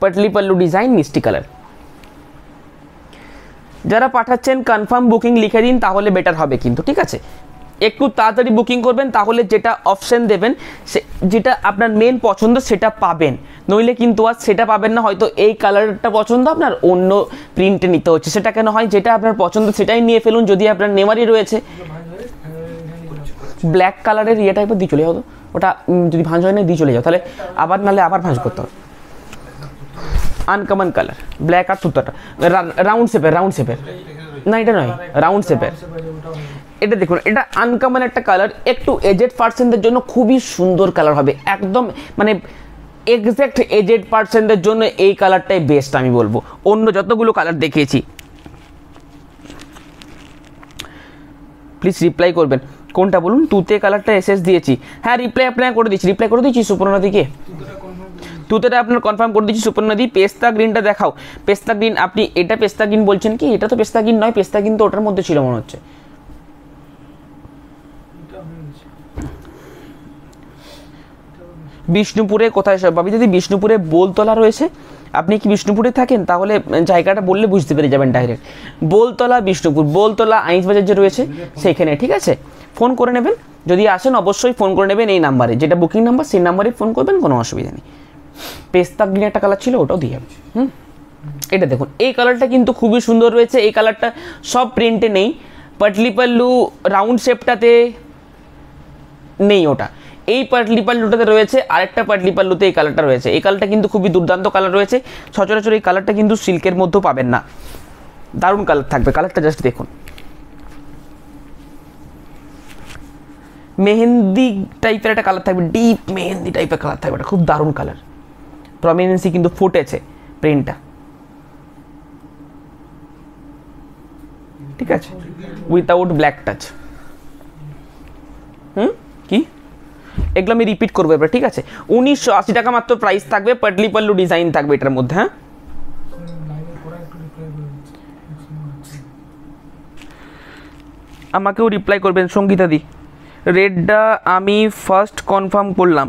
পাটলি পাল্লু ডিজাইন মিষ্টি কালার যারা পাঠাচ্ছেন কনফার্ম বুকিং লিখে দিন তাহলে বেটার হবে কিন্তু ঠিক আছে একটু তাড়াতাড়ি বুকিং করবেন তাহলে যেটা অপশান দেবেন সে যেটা আপনার মেন পছন্দ সেটা পাবেন নইলে কিন্তু আর সেটা পাবেন না হয়তো এই কালারটা পছন্দ আপনার অন্য প্রিন্টে নিতে হচ্ছে সেটা কেন হয় যেটা আপনার পছন্দ সেটাই নিয়ে ফেলুন যদি আপনার নেমারি রয়েছে ব্ল্যাক কালারের ইয়েটা একবার দিয়ে চলে যাও তো ওটা যদি ভাঁজ হয় না দিয়ে চলে যাও তাহলে আবার নাহলে আবার ভাঁজ করতে হবে আনকমন কালার ব্ল্যাক আর সুতাটা রাউন্ড শেপের রাউন্ড শেপের না এটা নয় রাউন্ড শেপের এটা দেখুন এটা আনকমন একটা কালার একটু এজেড পার্সেন্টের জন্য খুবই সুন্দর কালার হবে একদম মানে এক্স্যাক্ট এজেড পার্সেন্টের জন্য এই কালারটাই বেস্ট আমি বলবো অন্য যতগুলো কালার দেখিয়েছি প্লিজ রিপ্লাই করবেন কোনটা বলুন তুতে কালারটা এসএস দিয়েছি হ্যাঁ রিপ্লাই আপনাকে করে দিচ্ছি রিপ্লাই করে দিচ্ছি সুপর্ণা দিকে দুটোটা আপনার কনফার্ম করে দিচ্ছি সুপর্ণাদি পেস্তা গ্রিনটা দেখাও পেস্তা গ্রিন আপনি এটা পেস্তা গ্রিন বলছেন কি এটা তো পেস্তা গ্রিন নয় পেস্তা গ্রিন তো ওটার মধ্যে ছিল মনে হচ্ছে বিষ্ণুপুরে কোথায় আপনি যদি বিষ্ণুপুরে বোলতলা রয়েছে আপনি কি বিষ্ণুপুরে থাকেন তাহলে জায়গাটা বললে বুঝতে পেরে যাবেন ডাইরেক্ট বোলতলা বিষ্ণুপুর বোলতলা বাজার যে রয়েছে সেইখানে ঠিক আছে ফোন করে নেবেন যদি আসেন অবশ্যই ফোন করে নেবেন এই নাম্বারে যেটা বুকিং নাম্বার সেই নাম্বারে ফোন করবেন কোনো অসুবিধা নেই পেস্তা গ্রিন একটা কালার ছিল ওটাও দিয়ে হুম এটা দেখুন এই কালারটা কিন্তু খুবই সুন্দর রয়েছে এই কালারটা সব প্রিন্টে নেই পাটলি পাল্লু রাউন্ড শেপটাতে নেই ওটা এই পাটলি পাল্লুটাতে রয়েছে আরেকটা পাটলি পাল্লুতে এই কালারটা রয়েছে এই কালারটা কিন্তু খুবই দুর্দান্ত কালার রয়েছে সচরাচর এই কালারটা কিন্তু সিল্কের মধ্যেও পাবেন না দারুণ কালার থাকবে কালারটা জাস্ট দেখুন মেহেন্দি টাইপের একটা কালার থাকবে ডিপ মেহেন্দি টাইপের কালার থাকবে এটা খুব দারুণ কালার প্রমিনেন্সি কিন্তু ফুটেছে প্রিন্টটা ঠিক আছে উইথাউট ব্ল্যাক টাচ হুম কি এগুলো আমি রিপিট করবো এবার ঠিক আছে উনিশশো আশি টাকা মাত্র প্রাইস থাকবে পাটলি পাল্লু ডিজাইন থাকবে এটার মধ্যে হ্যাঁ আমাকেও রিপ্লাই করবেন সঙ্গীতাদি রেডটা আমি ফার্স্ট কনফার্ম করলাম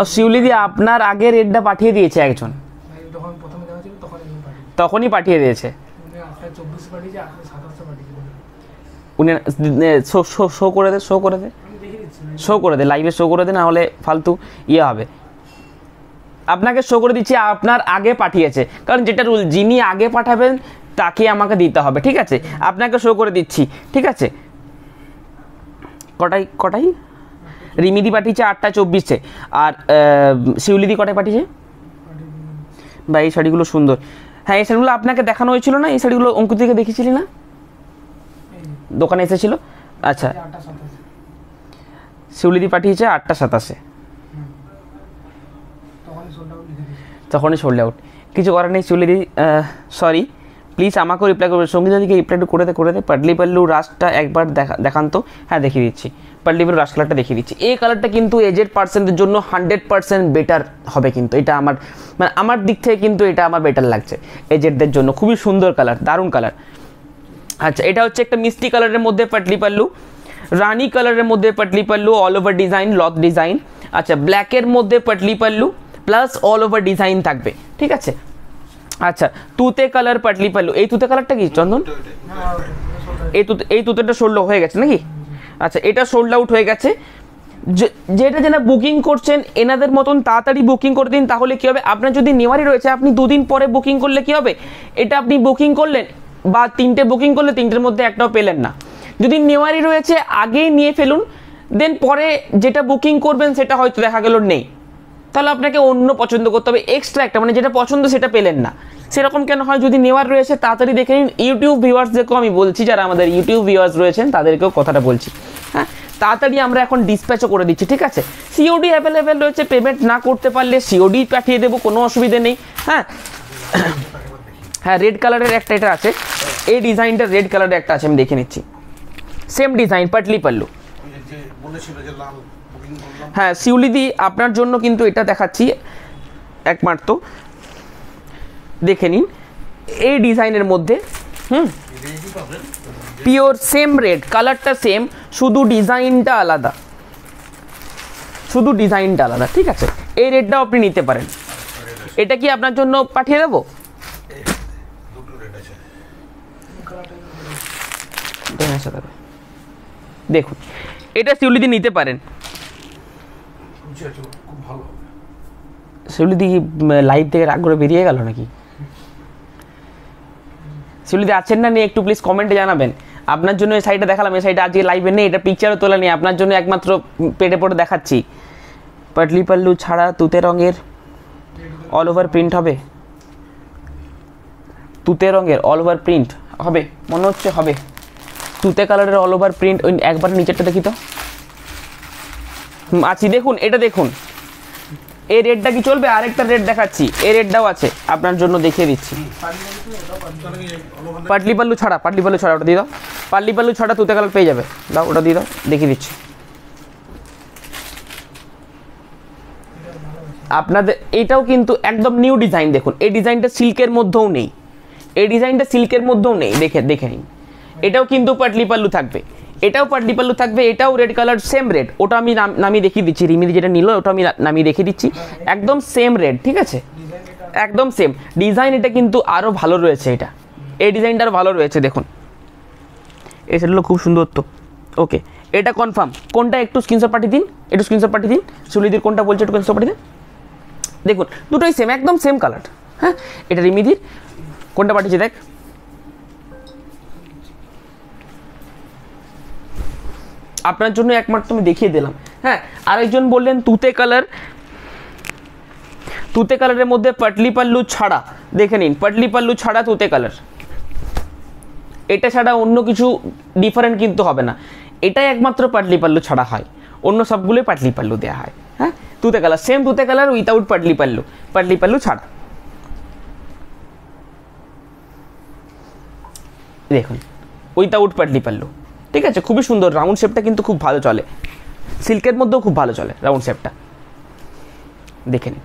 ও শিউলিদি আপনার আগে রেডটা পাঠিয়ে দিয়েছে একজন তখনই পাঠিয়ে দিয়েছে উনি শো করে দে শো করে দে শো করে দে লাইভে শো করে দে না হলে ফালতু ইয়ে হবে আপনাকে শো করে দিচ্ছি আপনার আগে পাঠিয়েছে কারণ যেটা রুল যিনি আগে পাঠাবেন তাকে আমাকে দিতে হবে ঠিক আছে আপনাকে শো করে দিচ্ছি ঠিক আছে কটাই কটাই রিমিদি পাঠিয়েছে আটটা চব্বিশে আর শিউলিদি কটায় পাঠিয়েছে বা এই শাড়িগুলো সুন্দর হ্যাঁ এই শাড়িগুলো আপনাকে দেখানো হয়েছিল না এই শাড়িগুলো অঙ্কুর থেকে দেখেছিলি না দোকানে এসেছিল আচ্ছা শিউলিদি পাঠিয়েছে আটটা সাতাশে তখনই সোল্ড আউট কিছু করার নেই শিউলিদি সরি প্লিজ আমাকেও রিপ্লাই করবে সঙ্গীতাদিকে রিপ্লাইটা করে দে করে দে পাডলি পাল্লু রাজটা একবার দেখা দেখান তো হ্যাঁ দেখিয়ে দিচ্ছি পার্লিভের রাশ কালারটা দেখিয়ে দিচ্ছি এই কালারটা কিন্তু এজেড পার্সেন্টের জন্য হান্ড্রেড পার্সেন্ট বেটার হবে কিন্তু এটা আমার মানে আমার দিক থেকে কিন্তু এটা আমার বেটার লাগছে এজেডদের জন্য খুবই সুন্দর কালার দারুণ কালার আচ্ছা এটা হচ্ছে একটা মিষ্টি কালারের মধ্যে পাটলি পাল্লু রানি কালারের মধ্যে patli pallu all over design লথ ডিজাইন আচ্ছা ব্ল্যাকের মধ্যে patli pallu plus all over design থাকবে ঠিক আছে আচ্ছা তুতে কালার পাটলি পাল্লু এই তুতে কালারটা কি চন্দন এই তুতে এই তুতেটা ষোলো হয়ে গেছে নাকি আচ্ছা এটা সোল্ড আউট হয়ে গেছে যেটা যেন বুকিং করছেন এনাদের মতন তাড়াতাড়ি বুকিং করে দিন তাহলে কী হবে আপনার যদি নেওয়ারই রয়েছে আপনি দুদিন পরে বুকিং করলে কী হবে এটা আপনি বুকিং করলেন বা তিনটে বুকিং করলে তিনটের মধ্যে একটাও পেলেন না যদি নেওয়ারই রয়েছে আগেই নিয়ে ফেলুন দেন পরে যেটা বুকিং করবেন সেটা হয়তো দেখা গেল নেই তাহলে আপনাকে অন্য পছন্দ করতে হবে এক্সট্রা একটা মানে যেটা পছন্দ সেটা পেলেন না সেরকম কেন হয় যদি নেওয়ার রয়েছে তাড়াতাড়ি দেখে নিন ইউটিউব ভিউয়ার্সদেরকেও আমি বলছি যারা আমাদের ইউটিউব ভিউয়ার্স রয়েছেন তাদেরকেও কথাটা বলছি হ্যাঁ তাড়াতাড়ি আমরা এখন ডিসপ্যাচও করে দিচ্ছি ঠিক আছে সিওডি অ্যাভেলেবেল রয়েছে পেমেন্ট না করতে পারলে সিওডি পাঠিয়ে দেবো কোনো অসুবিধে নেই হ্যাঁ হ্যাঁ রেড কালারের একটা এটা আছে এই ডিজাইনটা রেড কালারের একটা আছে আমি দেখে নিচ্ছি সেম ডিজাইন পাটলি পাল্লু হ্যাঁ শিউলিদি আপনার জন্য কিন্তু এটা দেখাচ্ছি একমাত্র দেখে নিন এই ডিজাইনের মধ্যে হুম পিওর সেম রেড কালারটা সেম শুধু ডিজাইনটা আলাদা শুধু ডিজাইনটা আলাদা ঠিক আছে এই রেডটাও আপনি নিতে পারেন এটা কি আপনার জন্য পাঠিয়ে দেবো দেখুন এটা শিউলিদি নিতে পারেন বুঝে আছো লাইভ থেকে রাগ করে বেরিয়ে গেল নাকি সেগুলিতে আছেন না নিয়ে একটু প্লিজ কমেন্টে জানাবেন আপনার জন্য এই সাইডটা দেখালাম এই সাইডটা আজকে লাইভে নেই এটা পিকচারও তোলা নেই আপনার জন্য একমাত্র পেটে পড়ে দেখাচ্ছি পাটলি পাল্লু ছাড়া তুতে রঙের অল ওভার প্রিন্ট হবে তুতে রঙের অল ওভার প্রিন্ট হবে মনে হচ্ছে হবে তুতে কালারের অল ওভার প্রিন্ট ওই একবার নিচেরটা দেখি তো আছি আচ্ছা, দেখুন এটা দেখুন এই রেটটা কি চলবে আরেকটা রেট দেখাচ্ছি এই রেটটাও আছে আপনার জন্য দেখিয়ে দিচ্ছি পাটলি পাল্লু ছাড়া পাটলি পাল্লু ছাড়া ওটা দিয়ে দাও পাটলি পাল্লু ছাড়া তুতে কালার পেয়ে যাবে দাও ওটা দিয়ে দাও দেখিয়ে দিচ্ছি আপনাদের এটাও কিন্তু একদম নিউ ডিজাইন দেখুন এই ডিজাইনটা সিল্কের মধ্যেও নেই এই ডিজাইনটা সিল্কের মধ্যেও নেই দেখে দেখে নিন এটাও কিন্তু পাটলি পাল্লু থাকবে এটাও পার্টি পাল্লু থাকবে এটাও রেড কালার সেম রেড ওটা আমি নামিয়ে দেখিয়ে দিচ্ছি রিমিদি যেটা নিল ওটা আমি নামিয়ে দেখিয়ে দিচ্ছি একদম সেম রেড ঠিক আছে একদম সেম ডিজাইন এটা কিন্তু আরও ভালো রয়েছে এটা এই ডিজাইনটা আরও ভালো রয়েছে দেখুন এই সেটগুলো খুব সুন্দর তো ওকে এটা কনফার্ম কোনটা একটু স্ক্রিনশট পাঠিয়ে দিন একটু স্ক্রিনশট পাঠিয়ে দিন সুলিদির কোনটা বলছে একটু স্ক্রিনশট পাঠিয়ে দিন দেখুন দুটোই সেম একদম সেম কালার হ্যাঁ এটা রিমিদির কোনটা পাঠিয়েছে দেখ আপনার জন্য একমাত্র আমি দেখিয়ে দিলাম হ্যাঁ আরেকজন বললেন তুতে কালার তুতে কালারের মধ্যে পাটলি পাল্লু ছাড়া দেখে নিন পাটলি পাল্লু ছাড়া তুতে কালার এটা ছাড়া অন্য কিছু ডিফারেন্ট কিন্তু হবে না এটাই একমাত্র পাটলি পাল্লু ছাড়া হয় অন্য সবগুলোই পাটলি পাল্লু দেওয়া হয় হ্যাঁ তুতে কালার সেম তুতে কালার উইথাউট পাটলি পাল্লু পাটলি পাল্লু ছাড়া দেখুন উইথাউট পাটলি পাল্লু ঠিক আছে খুবই সুন্দর রাউন্ড শেপটা কিন্তু খুব ভালো চলে সিল্কের মধ্যেও খুব ভালো চলে রাউন্ড শেপটা দেখে নিন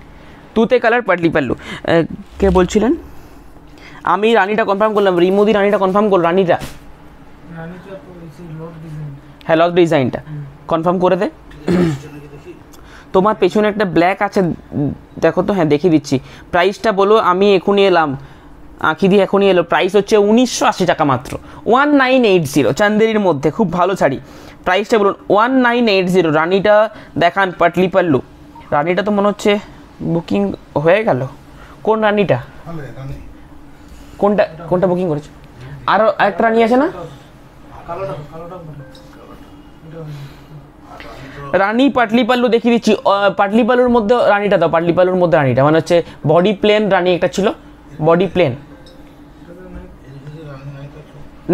তুতে কালার পাটলি পাল্লু কে বলছিলেন আমি রানীটা কনফার্ম করলাম রিমোদি রানীটা কনফার্ম করল রানীটা হ্যাঁ লক ডিজাইনটা কনফার্ম করে দে তোমার পেছনে একটা ব্ল্যাক আছে দেখো তো হ্যাঁ দেখিয়ে দিচ্ছি প্রাইসটা বলো আমি এখনই এলাম আঁকি দিয়ে এখনই এলো প্রাইস হচ্ছে উনিশশো আশি টাকা মাত্র ওয়ান নাইন এইট জিরো চান্দেরির মধ্যে খুব ভালো শাড়ি প্রাইসটা বলুন ওয়ান নাইন এইট জিরো রানিটা দেখান পাটলি পাল্লু রানিটা তো মনে হচ্ছে বুকিং হয়ে গেল কোন রানিটা কোনটা কোনটা বুকিং করেছো আরও একটা রানি আছে না রানি পাটলি পাল্লু দেখিয়ে দিচ্ছি পাটলি পাল্লুর মধ্যে রানিটা তো পাটলি পাল্লুর মধ্যে রানীটা মানে হচ্ছে বডি প্লেন রানি একটা ছিল বডি প্লেন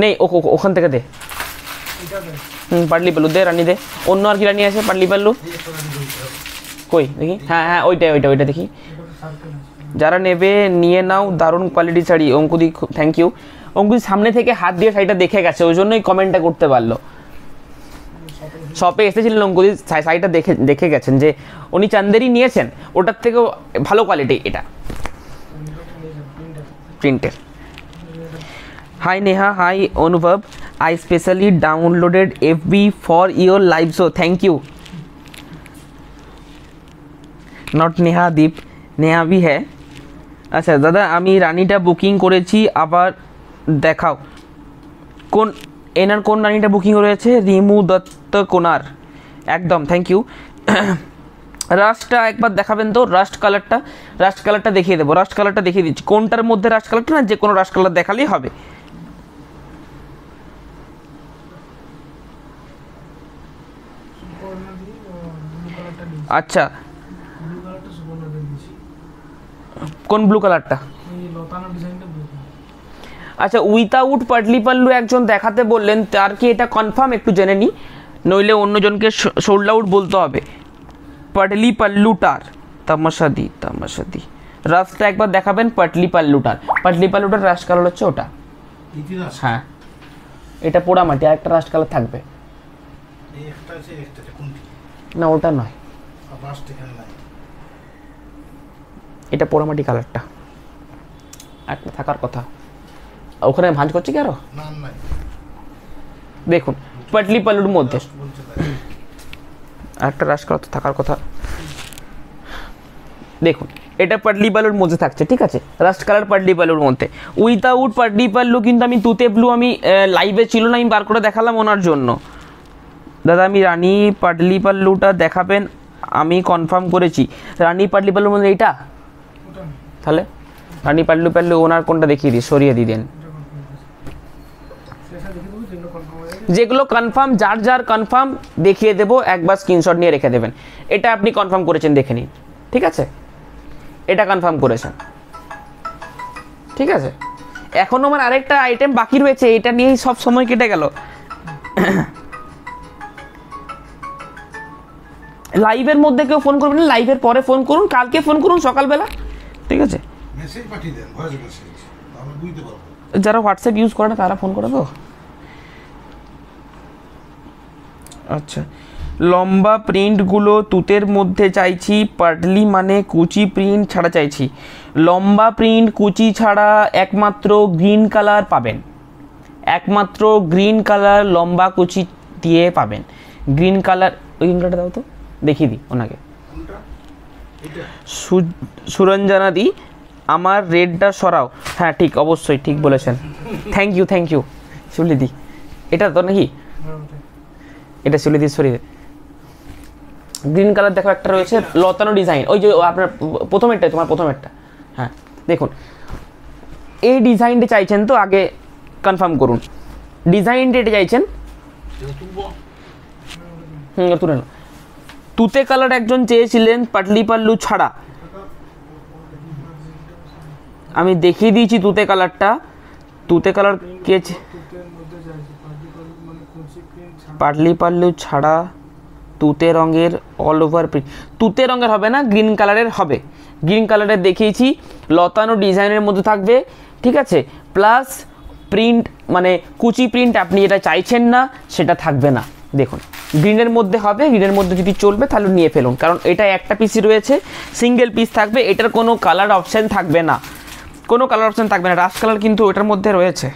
নেই ও ওখান থেকে দে হুম পাটলি পাল্লু দে রানি দে অন্য আর কি রানি আছে পাটলি পাল্লু কই দেখি হ্যাঁ হ্যাঁ ওইটাই ওইটা ওইটা দেখি যারা নেবে নিয়ে নাও দারুণ কোয়ালিটি শাড়ি অঙ্কুদি থ্যাংক ইউ অঙ্কুদি সামনে থেকে হাত দিয়ে শাড়িটা দেখে গেছে ওই জন্যই কমেন্টটা করতে পারলো শপে এসেছিলেন অঙ্কুদি শাড়িটা দেখে দেখে গেছেন যে উনি চান্দেরই নিয়েছেন ওটার থেকেও ভালো কোয়ালিটি এটা প্রিন্টের Hi Neha, hi Anubhav. I specially downloaded FB for your live show thank you not Neha Deep Neha B হ্যাঁ আচ্ছা দাদা আমি রানিটা বুকিং করেছি আবার দেখাও কোন এনার কোন রানিটা বুকিং রয়েছে রিমু দত্ত কোনার একদম থ্যাংক ইউ রাস্টটা একবার দেখাবেন তো রাস্ট কালারটা রাস্ট কালারটা দেখিয়ে দেবো রাস্ট কালারটা দেখিয়ে দিচ্ছি কোনটার মধ্যে রাস্ট কালারটা না যে কোনো রাস্ট কালার দেখালেই হবে আচ্ছা কোন ব্লু কালারটা আচ্ছা উইথাউট পাটলি পাল্লু একজন দেখাতে বললেন তার কি এটা কনফার্ম একটু জেনে নি নইলে অন্যজনকে সোল্ড আউট বলতে হবে পাটলি পাল্লুটার তামাশাদি তামাশাদি রাস্তা একবার দেখাবেন পাটলি পাল্লুটার পাটলি পাল্লুটার রাস কালার হচ্ছে ওটা হ্যাঁ এটা পোড়ামাটি আর একটা রাস কালার থাকবে না ওটা নয় এটা পোড়ামাটি কালারটা একটা থাকার কথা ওখানে ভাঁজ করছে কি আরো দেখুন পাটলি পালুর মধ্যে একটা রাশ করা থাকার কথা দেখুন এটা পাটলি পালুর মধ্যে থাকছে ঠিক আছে রাস্ট কালার পাটলি পালুর মধ্যে উইথআউট পাটলি পাল্লু কিন্তু আমি তুতে ব্লু আমি লাইভে ছিল না আমি বার করে দেখালাম ওনার জন্য দাদা আমি রানী পাটলি পাল্লুটা দেখাবেন আমি কনফার্ম করেছি রানী পাটলি পাল্লুর মধ্যে এইটা তাহলে রানী পাটলু পাল্লু ওনার কোনটা দেখিয়ে দিই সরিয়ে দিই দেন যেগুলো কনফার্ম যার যার কনফার্ম দেখিয়ে দেবো একবার স্ক্রিনশট নিয়ে রেখে দেবেন এটা আপনি কনফার্ম করেছেন দেখে নিন ঠিক আছে এটা কনফার্ম করেছেন ঠিক আছে এখন আমার আরেকটা আইটেম বাকি রয়েছে এটা নিয়েই সব সময় কেটে গেল লাইভের মধ্যে কেউ ফোন করবেন লাইভের পরে ফোন করুন কালকে ফোন করুন সকালবেলা ঠিক আছে মেসেজ পাঠিয়ে দেন ভয়েস মেসেজ আমরা বুঝতে যারা হোয়াটসঅ্যাপ ইউজ করে না তারা ফোন করে তো আচ্ছা লম্বা প্রিন্টগুলো তুতের মধ্যে চাইছি পাটলি মানে কুচি প্রিন্ট ছাড়া চাইছি লম্বা প্রিন্ট কুচি ছাড়া একমাত্র গ্রিন কালার পাবেন একমাত্র গ্রিন কালার লম্বা কুচি দিয়ে পাবেন গ্রিন কালার ওই দাও তো দেখিয়ে দিই ওনাকে সুরঞ্জনাদি আমার রেডটা সরাও হ্যাঁ ঠিক অবশ্যই ঠিক বলেছেন থ্যাংক ইউ থ্যাংক ইউ দি এটা তো নাকি এটা দি সরি গ্রিন কালার দেখো একটা রয়েছে লতানো ডিজাইন ওই যে আপনার প্রথমেরটা তোমার প্রথমেরটা হ্যাঁ দেখুন এই ডিজাইনটা চাইছেন তো আগে কনফার্ম করুন ডিজাইনটা এটা চাইছেন হুম তুলে নাও তুতে কালার একজন চেয়েছিলেন পাটলি পাল্লু ছাড়া আমি দেখিয়ে দিয়েছি তুতে কালারটা তুতে কালার কে পাটলি পাল্লু ছাড়া তুতে রঙের অল ওভার প্রিন্ট তুতে রঙের হবে না গ্রিন কালারের হবে গ্রিন কালারের দেখিয়েছি লতানো ডিজাইনের মধ্যে থাকবে ঠিক আছে প্লাস প্রিন্ট মানে কুচি প্রিন্ট আপনি যেটা চাইছেন না সেটা থাকবে না দেখুন গ্রিনের মধ্যে হবে গ্রিনের মধ্যে যদি চলবে তাহলে নিয়ে ফেলুন কারণ এটা একটা পিসই রয়েছে সিঙ্গেল পিস থাকবে এটার কোনো কালার অপশান থাকবে না কোনো কালার অপশান থাকবে না রাশ কালার কিন্তু এটার মধ্যে রয়েছে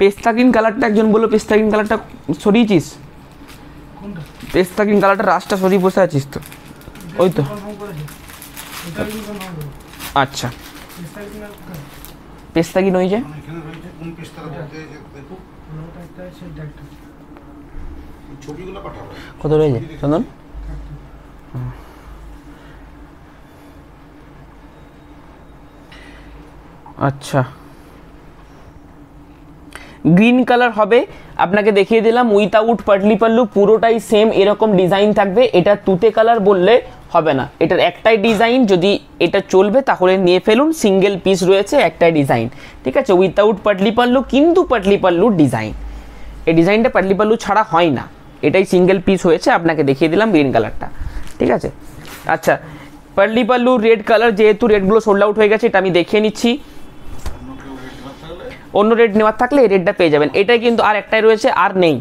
পেস্তা গ্রিন কালারটা একজন বললো পেস্তা গ্রিন কালারটা সরিয়েছিস পেস্তা গ্রিন কালারটা রাসটা সরিয়ে বসে আছিস তো ওই তো আচ্ছা পেস্তা গ্রিন ওই যে কত রয়েছে চন্দন আচ্ছা গ্রিন কালার হবে আপনাকে দেখিয়ে দিলাম উইথাউট পাটলি পাল্লু পুরোটাই সেম এরকম ডিজাইন থাকবে এটা তুতে কালার বললে হবে না এটার একটাই ডিজাইন যদি এটা চলবে তাহলে নিয়ে ফেলুন সিঙ্গেল পিস রয়েছে একটাই ডিজাইন ঠিক আছে উইথাউট পাটলি পাল্লু কিন্তু পাটলি পাল্লুর ডিজাইন এই ডিজাইনটা পাটলি পাল্লু ছাড়া হয় না এটাই সিঙ্গেল পিস হয়েছে আপনাকে দেখিয়ে দিলাম গ্রিন কালারটা ঠিক আছে আচ্ছা পার্লি পাল্লু রেড কালার যেহেতু রেডগুলো সোল্ড আউট হয়ে গেছে এটা আমি দেখিয়ে নিচ্ছি অন্য রেড নেওয়ার থাকলে এই রেডটা পেয়ে যাবেন এটাই কিন্তু আর একটাই রয়েছে আর নেই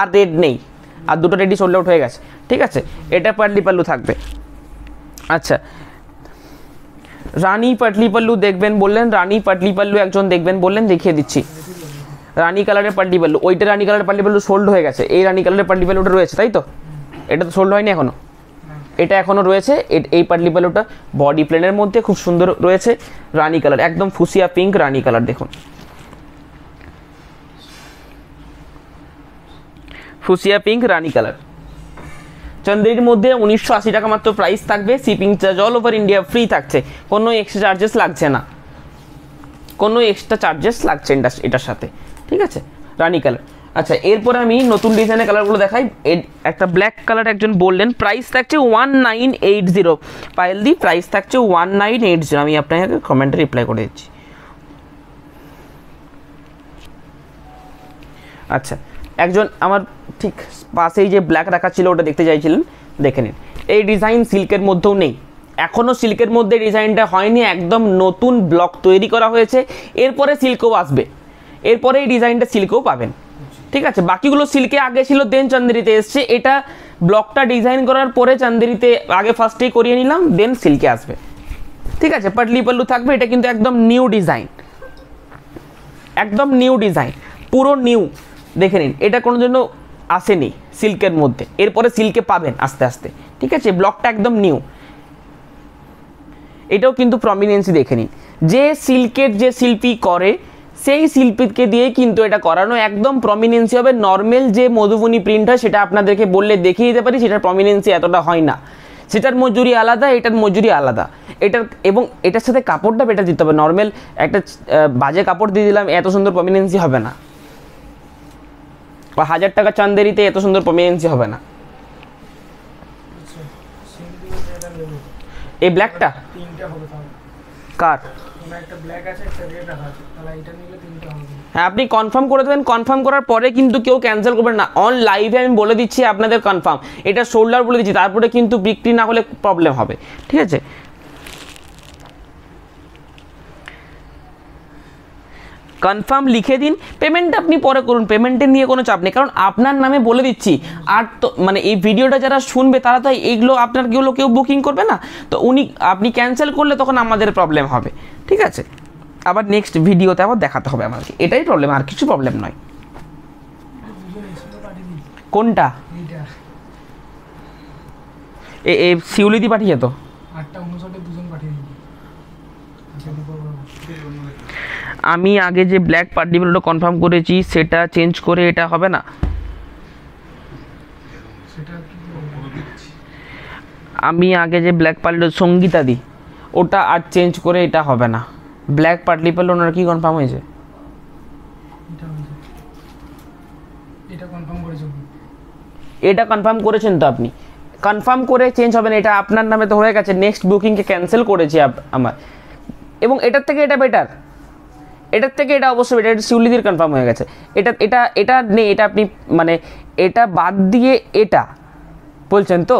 আর রেড নেই আর দুটো রেডই সোল্ড আউট হয়ে গেছে ঠিক আছে এটা পার্লি পাল্লু থাকবে আচ্ছা রানী পাটলি পাল্লু দেখবেন বললেন রানী পাটলি পাল্লু একজন দেখবেন বললেন দেখিয়ে দিচ্ছি রানি কালারের পান্ডি পাল্লু ওইটা রানি কালারের পান্ডি পাল্লু সোল্ড হয়ে গেছে এই রানি কালারের পান্ডি পাল্লুটা রয়েছে তাই তো এটা তো সোল্ড হয়নি এখনো এটা এখনও রয়েছে এই পাটলি পালুটা বডি প্লেনের মধ্যে খুব সুন্দর রয়েছে রানি কালার একদম ফুসিয়া পিঙ্ক রানি কালার দেখুন ফুসিয়া পিঙ্ক রানি কালার চন্দ্রের মধ্যে উনিশশো আশি টাকা মাত্র প্রাইস থাকবে shipping charge all over India free থাকছে কোনো এক্সট্রা চার্জেস লাগছে না কোনো এক্সট্রা চার্জেস লাগছে এটার সাথে ঠিক আছে রানি কালার আচ্ছা এরপর আমি নতুন ডিজাইনের কালারগুলো দেখাই একটা ব্ল্যাক কালার একজন বললেন প্রাইস থাকছে ওয়ান নাইন এইট জিরো দি প্রাইস থাকছে ওয়ান নাইন এইট জিরো আমি আপনাকে কমেন্টে রিপ্লাই করে দিচ্ছি আচ্ছা একজন আমার ঠিক পাশেই যে ব্ল্যাক রাখা ছিল ওটা দেখতে চাইছিলেন দেখে নিন এই ডিজাইন সিল্কের মধ্যেও নেই এখনও সিল্কের মধ্যে ডিজাইনটা হয়নি একদম নতুন ব্লক তৈরি করা হয়েছে এরপরে সিল্কও আসবে এরপরে এই ডিজাইনটা সিল্কেও পাবেন ঠিক আছে বাকিগুলো সিল্কে আগে ছিল দেন চান্দেরিতে এসছে এটা ব্লকটা ডিজাইন করার পরে চান্দেরিতে আগে ফার্স্টেই করিয়ে নিলাম দেন সিল্কে আসবে ঠিক আছে পাটলি পাল্লু থাকবে এটা কিন্তু একদম নিউ ডিজাইন একদম নিউ ডিজাইন পুরো নিউ দেখে নিন এটা কোনো জন্য আসেনি সিল্কের মধ্যে এরপরে সিল্কে পাবেন আস্তে আস্তে ঠিক আছে ব্লকটা একদম নিউ এটাও কিন্তু প্রমিনেন্সি দেখে নিন যে সিল্কের যে শিল্পী করে সেই শিল্পীকে দিয়ে কিন্তু এটা করানো একদম প্রমিনেন্সি হবে নর্মেল যে মধুবনী প্রিন্ট হয় সেটা আপনাদেরকে বললে দেখিয়ে দিতে পারি সেটার প্রমিনেন্সি এতটা হয় না সেটার মজুরি আলাদা এটার মজুরি আলাদা এটার এবং এটার সাথে কাপড়টা বেটার দিতে হবে নর্মেল একটা বাজে কাপড় দিয়ে দিলাম এত সুন্দর প্রমিনেন্সি হবে না বা হাজার টাকা চান্দেরিতে এত সুন্দর প্রমিনেন্সি হবে না এই ব্ল্যাকটা কার একটা ব্ল্যাক আছে একটা রেড আছে তাহলে এটা নিয়ে হ্যাঁ আপনি কনফার্ম করে দেবেন কনফার্ম করার পরে কিন্তু কেউ ক্যান্সেল করবেন না অন লাইভে আমি বলে দিচ্ছি আপনাদের কনফার্ম এটা শোল্ডার বলে দিচ্ছি তারপরে কিন্তু বিক্রি না হলে প্রবলেম হবে ঠিক আছে কনফার্ম লিখে দিন পেমেন্ট আপনি পরে করুন পেমেন্টের নিয়ে কোনো চাপ নেই কারণ আপনার নামে বলে দিচ্ছি আর তো মানে এই ভিডিওটা যারা শুনবে তারা তো এইগুলো আপনার কেউ কেউ বুকিং করবে না তো উনি আপনি ক্যান্সেল করলে তখন আমাদের প্রবলেম হবে ঠিক আছে আবার নেক্সট ভিডিওতে আবার দেখাতে হবে আমাকে এটাই প্রবলেম আর কিছু প্রবলেম নয় কোনটা এ এ শিউলিদি পাঠিয়ে তো আচ্ছা, আমি আগে যে ব্ল্যাক পার্টি কনফার্ম করেছি সেটা চেঞ্জ করে এটা হবে না আমি আগে যে ব্ল্যাক পার্টি সঙ্গীতা ওটা আর চেঞ্জ করে এটা হবে না ব্ল্যাক পার্টলিপাল ওনার কি কনফার্ম হয়েছে এটা কনফার্ম করেছেন তো আপনি কনফার্ম করে চেঞ্জ হবে না এটা আপনার নামে তো হয়ে গেছে নেক্সট বুকিংকে ক্যান্সেল করেছি আমার এবং এটার থেকে এটা বেটার এটার থেকে এটা অবশ্যই বেটার এটা শিউলিদির কনফার্ম হয়ে গেছে এটা এটা এটা নেই এটা আপনি মানে এটা বাদ দিয়ে এটা বলছেন তো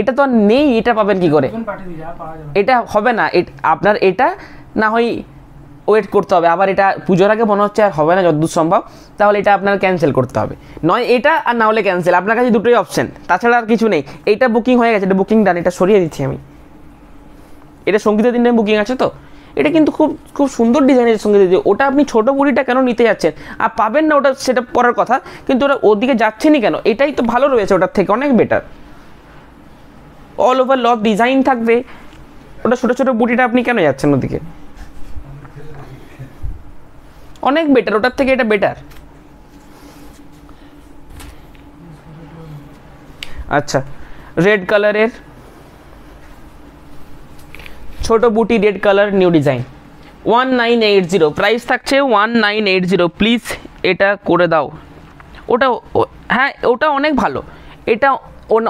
এটা তো আর নেই এটা পাবেন কি করে এটা হবে না আপনার এটা না হয় ওয়েট করতে হবে আবার এটা পুজোর আগে মনে হচ্ছে আর হবে না যতদূর সম্ভব তাহলে এটা আপনার ক্যান্সেল করতে হবে নয় এটা আর না হলে ক্যান্সেল আপনার কাছে দুটোই অপশান তাছাড়া আর কিছু নেই এইটা বুকিং হয়ে গেছে এটা বুকিং ডান এটা সরিয়ে দিচ্ছি আমি এটা সঙ্গীতের দিনটা বুকিং আছে তো এটা কিন্তু খুব খুব সুন্দর ডিজাইনের সঙ্গে দিয়েছে ওটা আপনি ছোটো বুড়িটা কেন নিতে যাচ্ছেন আর পাবেন না ওটা সেটা পরের কথা কিন্তু ওটা ওদিকে না কেন এটাই তো ভালো রয়েছে ওটার থেকে অনেক বেটার অল ওভার লভ ডিজাইন থাকবে ওটা ছোটো ছোটো বুটিটা আপনি কেন যাচ্ছেন ওদিকে অনেক বেটার ওটার থেকে এটা বেটার আচ্ছা রেড কালারের ছোট বুটি red colour new design one nine eight zero price থাকছে one nine eight zero please এটা করে দাও ওটা হ্যাঁ ওটা অনেক ভালো এটা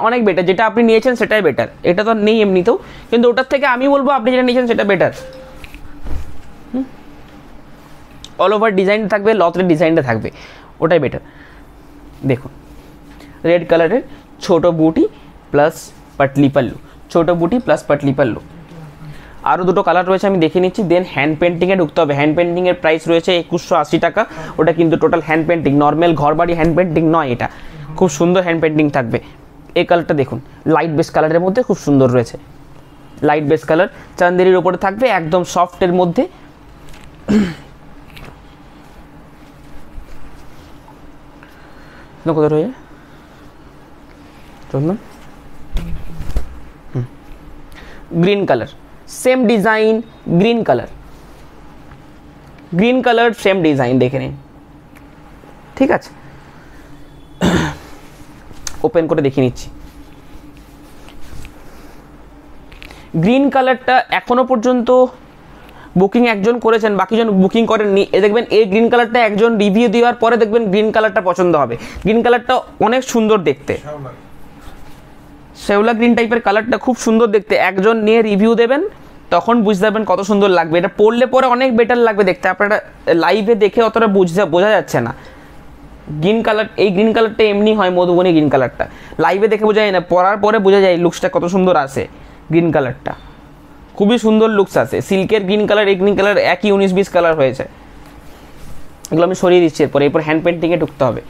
অনেক বেটার যেটা আপনি নিয়েছেন সেটাই বেটার এটা তো নেই এমনিতেও কিন্তু ওটার থেকে আমি বলবো আপনি যেটা নিয়েছেন সেটা বেটার হুম অল ওভার ডিজাইন থাকবে লতের ডিজাইনটা থাকবে ওটাই বেটার দেখুন রেড কালারের ছোট বুটি প্লাস পাটলি পাল্লু ছোট বুটি প্লাস পাটলি পাল্লু আরও দুটো কালার রয়েছে আমি দেখে নিচ্ছি দেন হ্যান্ড পেন্টিংয়ে ঢুকতে হবে হ্যান্ড পেন্টিংয়ের প্রাইস রয়েছে একুশশো আশি টাকা ওটা কিন্তু টোটাল হ্যান্ড পেন্টিং নর্মাল ঘরবাড়ি হ্যান্ড পেন্টিং নয় এটা খুব সুন্দর হ্যান্ড পেন্টিং থাকবে এই কালারটা দেখুন লাইট বেস কালারের মধ্যে খুব সুন্দর রয়েছে লাইট বেস কালার চান্দেরির ওপরে থাকবে একদম সফটের মধ্যে चंदन किधर हो ये चंदन green colour same design green colour green colour same design দেখে নিন ঠিক আছে ওপেন করে দেখিয়ে নিচ্ছি গ্রিন কালারটা এখনো পর্যন্ত বুকিং একজন করেছেন বাকিজন বুকিং করেননি এ দেখবেন এই গ্রিন কালারটা একজন রিভিউ দেওয়ার পরে দেখবেন গ্রিন কালারটা পছন্দ হবে গ্রিন কালারটা অনেক সুন্দর দেখতে শেওলা গ্রিন টাইপের কালারটা খুব সুন্দর দেখতে একজন নিয়ে রিভিউ দেবেন তখন বুঝতে পারবেন কত সুন্দর লাগবে এটা পড়লে পরে অনেক বেটার লাগবে দেখতে আপনারা লাইভে দেখে অতটা বুঝতে বোঝা যাচ্ছে না গ্রিন কালার এই গ্রিন কালারটা এমনি হয় মধুবনী গ্রিন কালারটা লাইভে দেখে বোঝা যায় না পরার পরে বোঝা যায় লুকসটা কত সুন্দর আসে গ্রিন কালারটা খুবই সুন্দর লুকস আছে সিল্কের গ্রিন কালার এই গ্রিন কালার একই উনিশ বিশ কালার হয়েছে এগুলো আমি সরিয়ে দিচ্ছি এরপর এরপর হ্যান্ড পেন্টিংয়ে ঢুকতে হবে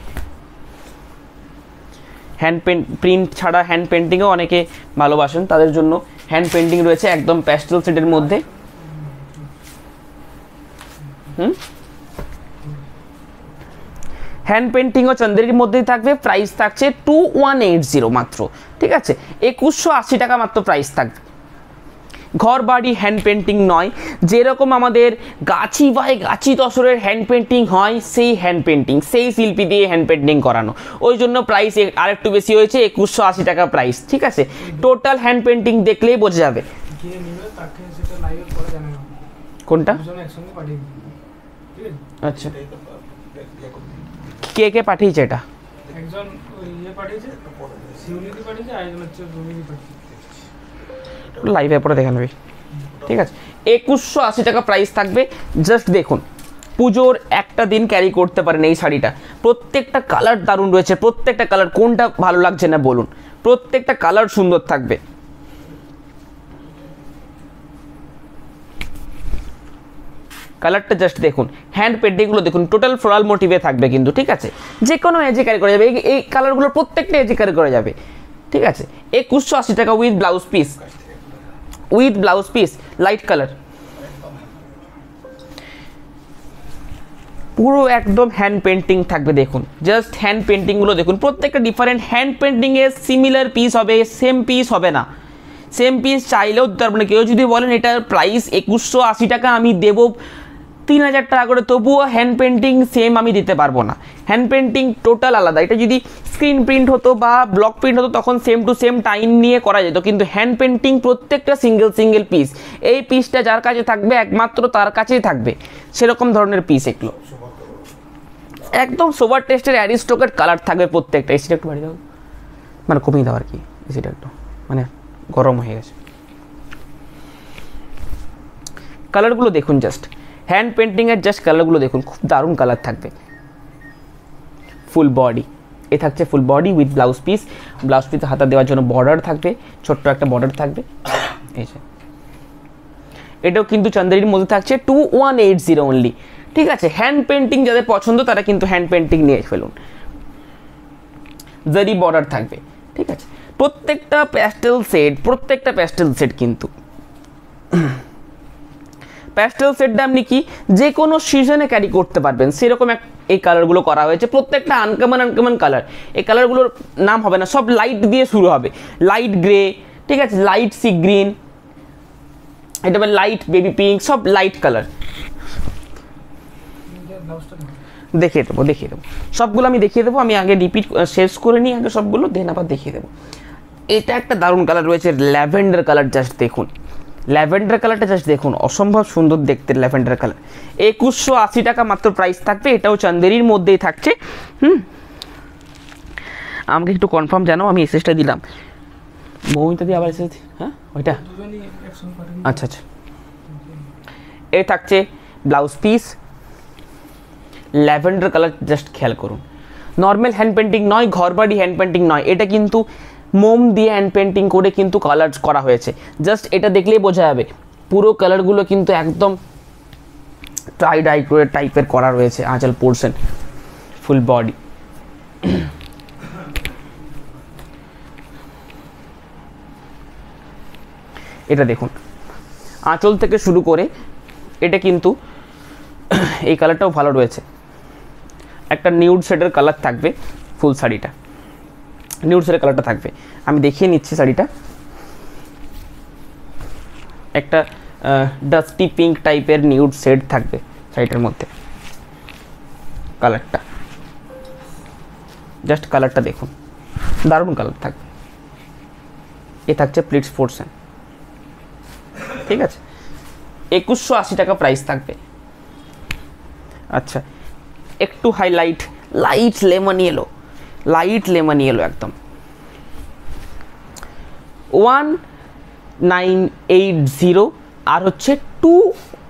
হ্যান্ড পেন্ট প্রিন্ট ছাড়া হ্যান্ড পেন্টিংও অনেকে ভালোবাসেন তাদের জন্য হ্যান্ড পেন্টিং রয়েছে একদম প্যাস্টেল সেটের মধ্যে হুম পেন্টিং ও চন্দ্রের মধ্যেই থাকবে প্রাইস থাকছে টু ওয়ান এইট জিরো মাত্র ঠিক আছে একুশশো আশি টাকা মাত্র প্রাইস থাকবে ঘর বাড়ি হ্যান্ড পেন্টিং নয় যেরকম আমাদের গাছি বাই গাছি তসরের হ্যান্ড পেন্টিং হয় সেই হ্যান্ড পেন্টিং সেই শিল্পী দিয়ে হ্যান্ড পেন্টিং করানো ওই জন্য প্রাইস আরেকটু বেশি হয়েছে একুশশো আশি টাকা প্রাইস ঠিক আছে টোটাল হ্যান্ড পেন্টিং দেখলেই বোঝা যাবে কোনটা আচ্ছা কে কে পাঠিয়েছে এটা একজন ইয়ে পাঠিয়েছে শিউলিদি পাঠিয়েছে আর একজন হচ্ছে রবিদি পাঠিয়েছে লাইভে পরে দেখে নেবে ঠিক আছে একুশশো আশি টাকা প্রাইস থাকবে জাস্ট দেখুন পুজোর একটা দিন ক্যারি করতে পারেন এই শাড়িটা প্রত্যেকটা কালার দারুণ রয়েছে প্রত্যেকটা কালার কোনটা ভালো লাগছে না বলুন প্রত্যেকটা কালার সুন্দর থাকবে কালারটা জাস্ট দেখুন হ্যান্ড পেন্টিংগুলো দেখুন টোটাল ফ্লোরাল মোটিভে থাকবে কিন্তু ঠিক আছে যে কোনো এজে ক্যারি করা যাবে এই কালারগুলো প্রত্যেকটা এজে ক্যারি করা যাবে ঠিক আছে একুশশো আশি টাকা with blouse piece with blouse piece light colour পুরো একদম হ্যান্ড পেন্টিং থাকবে দেখুন জাস্ট হ্যান্ড পেন্টিংগুলো দেখুন প্রত্যেকটা ডিফারেন্ট হ্যান্ড পেন্টিংয়ে সিমিলার পিস হবে সেম পিস হবে না সেম পিস চাইলেও তার মানে কেউ যদি বলেন এটার প্রাইস একুশশো আশি টাকা আমি দেবো তিন হাজার টাকা করে তবুও হ্যান্ড পেন্টিং সেম আমি দিতে পারবো না হ্যান্ড পেন্টিং টোটাল আলাদা এটা যদি স্ক্রিন প্রিন্ট হতো বা ব্লক প্রিন্ট হতো তখন সেম টু সেম টাইম নিয়ে করা যেত কিন্তু হ্যান্ড পেন্টিং প্রত্যেকটা সিঙ্গেল সিঙ্গেল পিস এই পিসটা যার কাছে থাকবে একমাত্র তার কাছেই থাকবে সেরকম ধরনের পিস এগুলো একদম সোভার টেস্টের অ্যারিস্টোকেট কালার থাকবে প্রত্যেকটা এসিটা একটু বাড়ি দাও মানে কমিয়ে দাও আর কি এসিটা একটু মানে গরম হয়ে গেছে কালারগুলো দেখুন জাস্ট হ্যান্ড পেন্টিংয়ের জাস্ট কালারগুলো দেখুন খুব দারুণ কালার থাকবে ফুল বডি এ থাকছে full body with blouse piece blouse piece হাতা দেওয়ার জন্য বর্ডার থাকবে ছোট্ট একটা বর্ডার থাকবে এই যে এটাও কিন্তু চান্দেরির মধ্যে থাকছে two one eight zero only ঠিক আছে হ্যান্ড পেন্টিং যাদের পছন্দ তারা কিন্তু হ্যান্ড পেন্টিং নিয়ে ফেলুন জারি বর্ডার থাকবে ঠিক আছে প্রত্যেকটা প্যাস্টেল সেট প্রত্যেকটা প্যাস্টেল সেট কিন্তু প্যাস্টেল শেডটা আপনি কি যে কোনো সিজনে ক্যারি করতে পারবেন সেরকম এক এই কালারগুলো করা হয়েছে প্রত্যেকটা আনকমন আনকমন কালার এই কালারগুলোর নাম হবে না সব লাইট দিয়ে শুরু হবে লাইট গ্রে ঠিক আছে লাইট সি গ্রিন এটা হবে লাইট বেবি পিঙ্ক সব লাইট কালার দেখিয়ে দেবো দেখিয়ে দেবো সবগুলো আমি দেখিয়ে দেবো আমি আগে রিপিট শেষ করে নিই আগে সবগুলো দেন আবার দেখিয়ে দেবো এটা একটা দারুণ কালার রয়েছে ল্যাভেন্ডার কালার জাস্ট দেখুন ল্যাভেন্ডার কালারটা জাস্ট দেখুন অসম্ভব সুন্দর দেখতে ল্যাভেন্ডার কালার একুশশো আশি টাকা মাত্র প্রাইস থাকবে এটাও চান্দেরির মধ্যেই থাকছে হুম আমাকে একটু কনফার্ম জানাও আমি এসএসটা দিলাম মৌমিতা দিয়ে আবার এসএস হ্যাঁ ওইটা আচ্ছা আচ্ছা এ থাকছে blouse piece lavender colour just খেয়াল করুন নর্মাল হ্যান্ড পেন্টিং নয় ঘরবাড়ি হ্যান্ড পেন্টিং নয় এটা কিন্তু মোম দিয়ে হ্যান্ড পেন্টিং করে কিন্তু কালার করা হয়েছে জাস্ট এটা দেখলেই বোঝা যাবে পুরো কালারগুলো কিন্তু একদম টাই ডাই টাইপের করা রয়েছে আঁচল পোর্শন ফুল বডি এটা দেখুন আঁচল থেকে শুরু করে এটা কিন্তু এই কালারটাও ভালো রয়েছে একটা নিউড শেডের কালার থাকবে ফুল শাড়িটা নিউডসের কালারটা থাকবে আমি দেখিয়ে নিচ্ছি শাড়িটা একটা ডাস্টি পিঙ্ক টাইপের নিউড শেড থাকবে শাড়িটার মধ্যে কালারটা জাস্ট কালারটা দেখুন দারুণ কালার থাকবে এ থাকছে প্লিটস ফোর্সেন ঠিক আছে একুশশো আশি টাকা প্রাইস থাকবে আচ্ছা একটু highlight light lemon yellow light lemon yellow একদম ওয়ান নাইন এইট জিরো আর হচ্ছে টু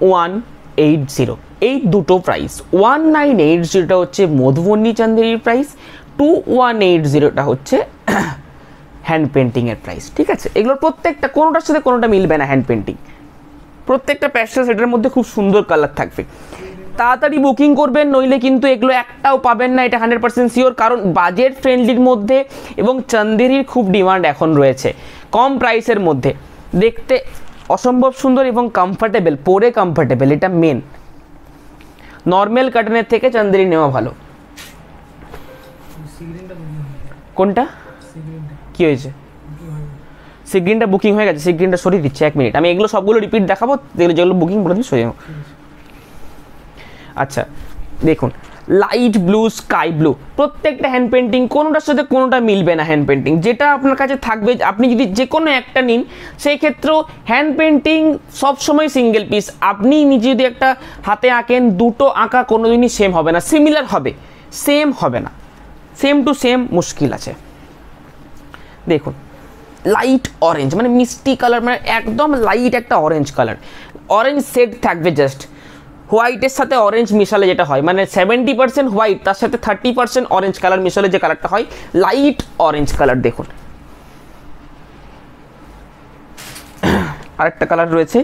ওয়ান এইট জিরো এই দুটো প্রাইস ওয়ান নাইন এইট জিরোটা হচ্ছে মধুবনী চান্দেরির প্রাইস টু ওয়ান এইট জিরোটা হচ্ছে হ্যান্ড পেন্টিংয়ের প্রাইস ঠিক আছে এগুলোর প্রত্যেকটা কোনোটার সাথে কোনোটা মিলবে না হ্যান্ড পেন্টিং প্রত্যেকটা প্যাস্টেল সেটের মধ্যে খুব সুন্দর কালার থাকবে তাড়াতাড়ি বুকিং করবেন নইলে কিন্তু এগুলো একটাও পাবেন না এটা হান্ড্রেড পার্সেন্ট শিওর কারণ বাজেট ফ্রেন্ডলির মধ্যে এবং চান্দেরির খুব ডিমান্ড এখন রয়েছে কম প্রাইসের মধ্যে দেখতে অসম্ভব সুন্দর এবং কমফর্টেবল পরে কমফর্টেবল এটা মেন নর্মাল কাটনের থেকে চান্দেরি নেওয়া ভালো কোনটা কি হয়েছে সিগ্রিনটা বুকিং হয়ে গেছে সিগ্রিনটা সরিয়ে দিচ্ছে এক মিনিট আমি এগুলো সবগুলো রিপিট দেখাবো যেগুলো বুকিং বলে দিন সরিয়ে আচ্ছা দেখুন লাইট ব্লু স্কাই ব্লু প্রত্যেকটা হ্যান্ড পেন্টিং কোনোটার সাথে কোনোটা মিলবে না হ্যান্ড পেন্টিং যেটা আপনার কাছে থাকবে আপনি যদি যে কোনো একটা নিন সেই ক্ষেত্রেও হ্যান্ড পেন্টিং সবসময় সিঙ্গেল পিস আপনি নিজে যদি একটা হাতে আঁকেন দুটো আঁকা কোনো দিনই সেম হবে না সিমিলার হবে সেম হবে না সেম টু সেম মুশকিল আছে দেখুন লাইট অরেঞ্জ মানে মিষ্টি কালার মানে একদম লাইট একটা অরেঞ্জ কালার অরেঞ্জ শেড থাকবে জাস্ট হোয়াইটের সাথে অরেঞ্জ মিশালে যেটা হয় মানে সেভেন্টি পার্সেন্ট হোয়াইট তার সাথে থার্টি পার্সেন্ট অরেঞ্জ কালার মিশালে যে কালারটা হয় লাইট অরেঞ্জ কালার দেখুন আরেকটা কালার রয়েছে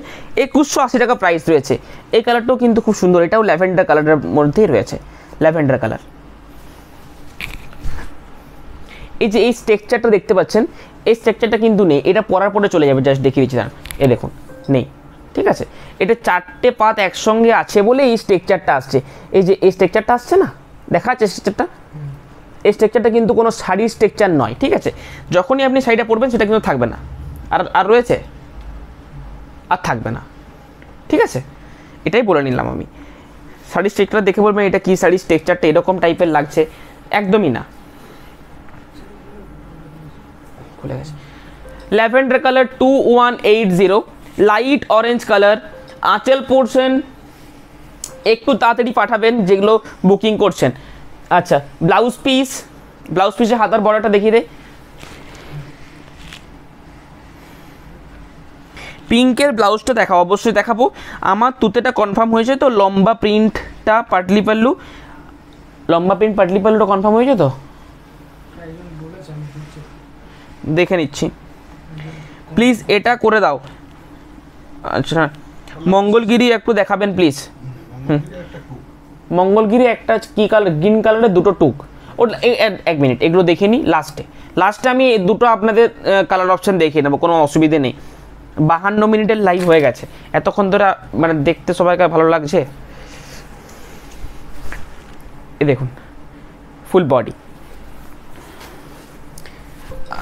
একুশশো আশি টাকা প্রাইস রয়েছে এই কালারটাও কিন্তু খুব সুন্দর এটাও ল্যাভেন্ডার কালারের মধ্যেই রয়েছে ল্যাভেন্ডার কালার এই যে এই স্ট্রেকচারটা দেখতে পাচ্ছেন এই স্ট্রেকচারটা কিন্তু নেই এটা পরার পরে চলে যাবে জাস্ট দেখিয়েছি তার এ দেখুন নেই ঠিক আছে এটা চারটে পাত একসঙ্গে আছে বলে এই স্ট্রেকচারটা আসছে এই যে এই স্ট্রেকচারটা আসছে না দেখা যাচ্ছে স্ট্রেকচারটা এই স্ট্রেকচারটা কিন্তু কোনো শাড়ি স্ট্রেকচার নয় ঠিক আছে যখনই আপনি শাড়িটা পরবেন সেটা কিন্তু থাকবে না আর আর রয়েছে আর থাকবে না ঠিক আছে এটাই বলে নিলাম আমি শাড়ির স্ট্রেকচার দেখে বলবেন এটা কি শাড়ির স্ট্রেকচারটা এরকম টাইপের লাগছে একদমই না খুলে গেছে lavender colour two one eight zero light orange colour আঁচেল পড়ছেন একটু তাড়াতাড়ি পাঠাবেন যেগুলো বুকিং করছেন আচ্ছা ব্লাউজ পিস ব্লাউজ পিসে হাতার বড়াটা দেখিয়ে দে পিঙ্কের ব্লাউজটা দেখাও অবশ্যই দেখাবো আমার তুতেটা কনফার্ম হয়েছে তো লম্বা প্রিন্টটা পাটলি পাল্লু লম্বা প্রিন্ট পাটলি পাল্লুটা কনফার্ম হয়েছে তো দেখে নিচ্ছি প্লিজ এটা করে দাও আচ্ছা মঙ্গলগিরি একটু দেখাবেন প্লিজ হুম মঙ্গলগিরি একটা কি কালার গ্রিন কালারের দুটো টুক ওটা এক মিনিট এগুলো দেখে নিই লাস্টে লাস্টে আমি দুটো আপনাদের কালার অপশান দেখিয়ে নেবো কোনো অসুবিধে নেই বাহান্ন মিনিটের লাইভ হয়ে গেছে এতক্ষণ ধরে মানে দেখতে সবাইকে ভালো লাগছে এ দেখুন ফুল বডি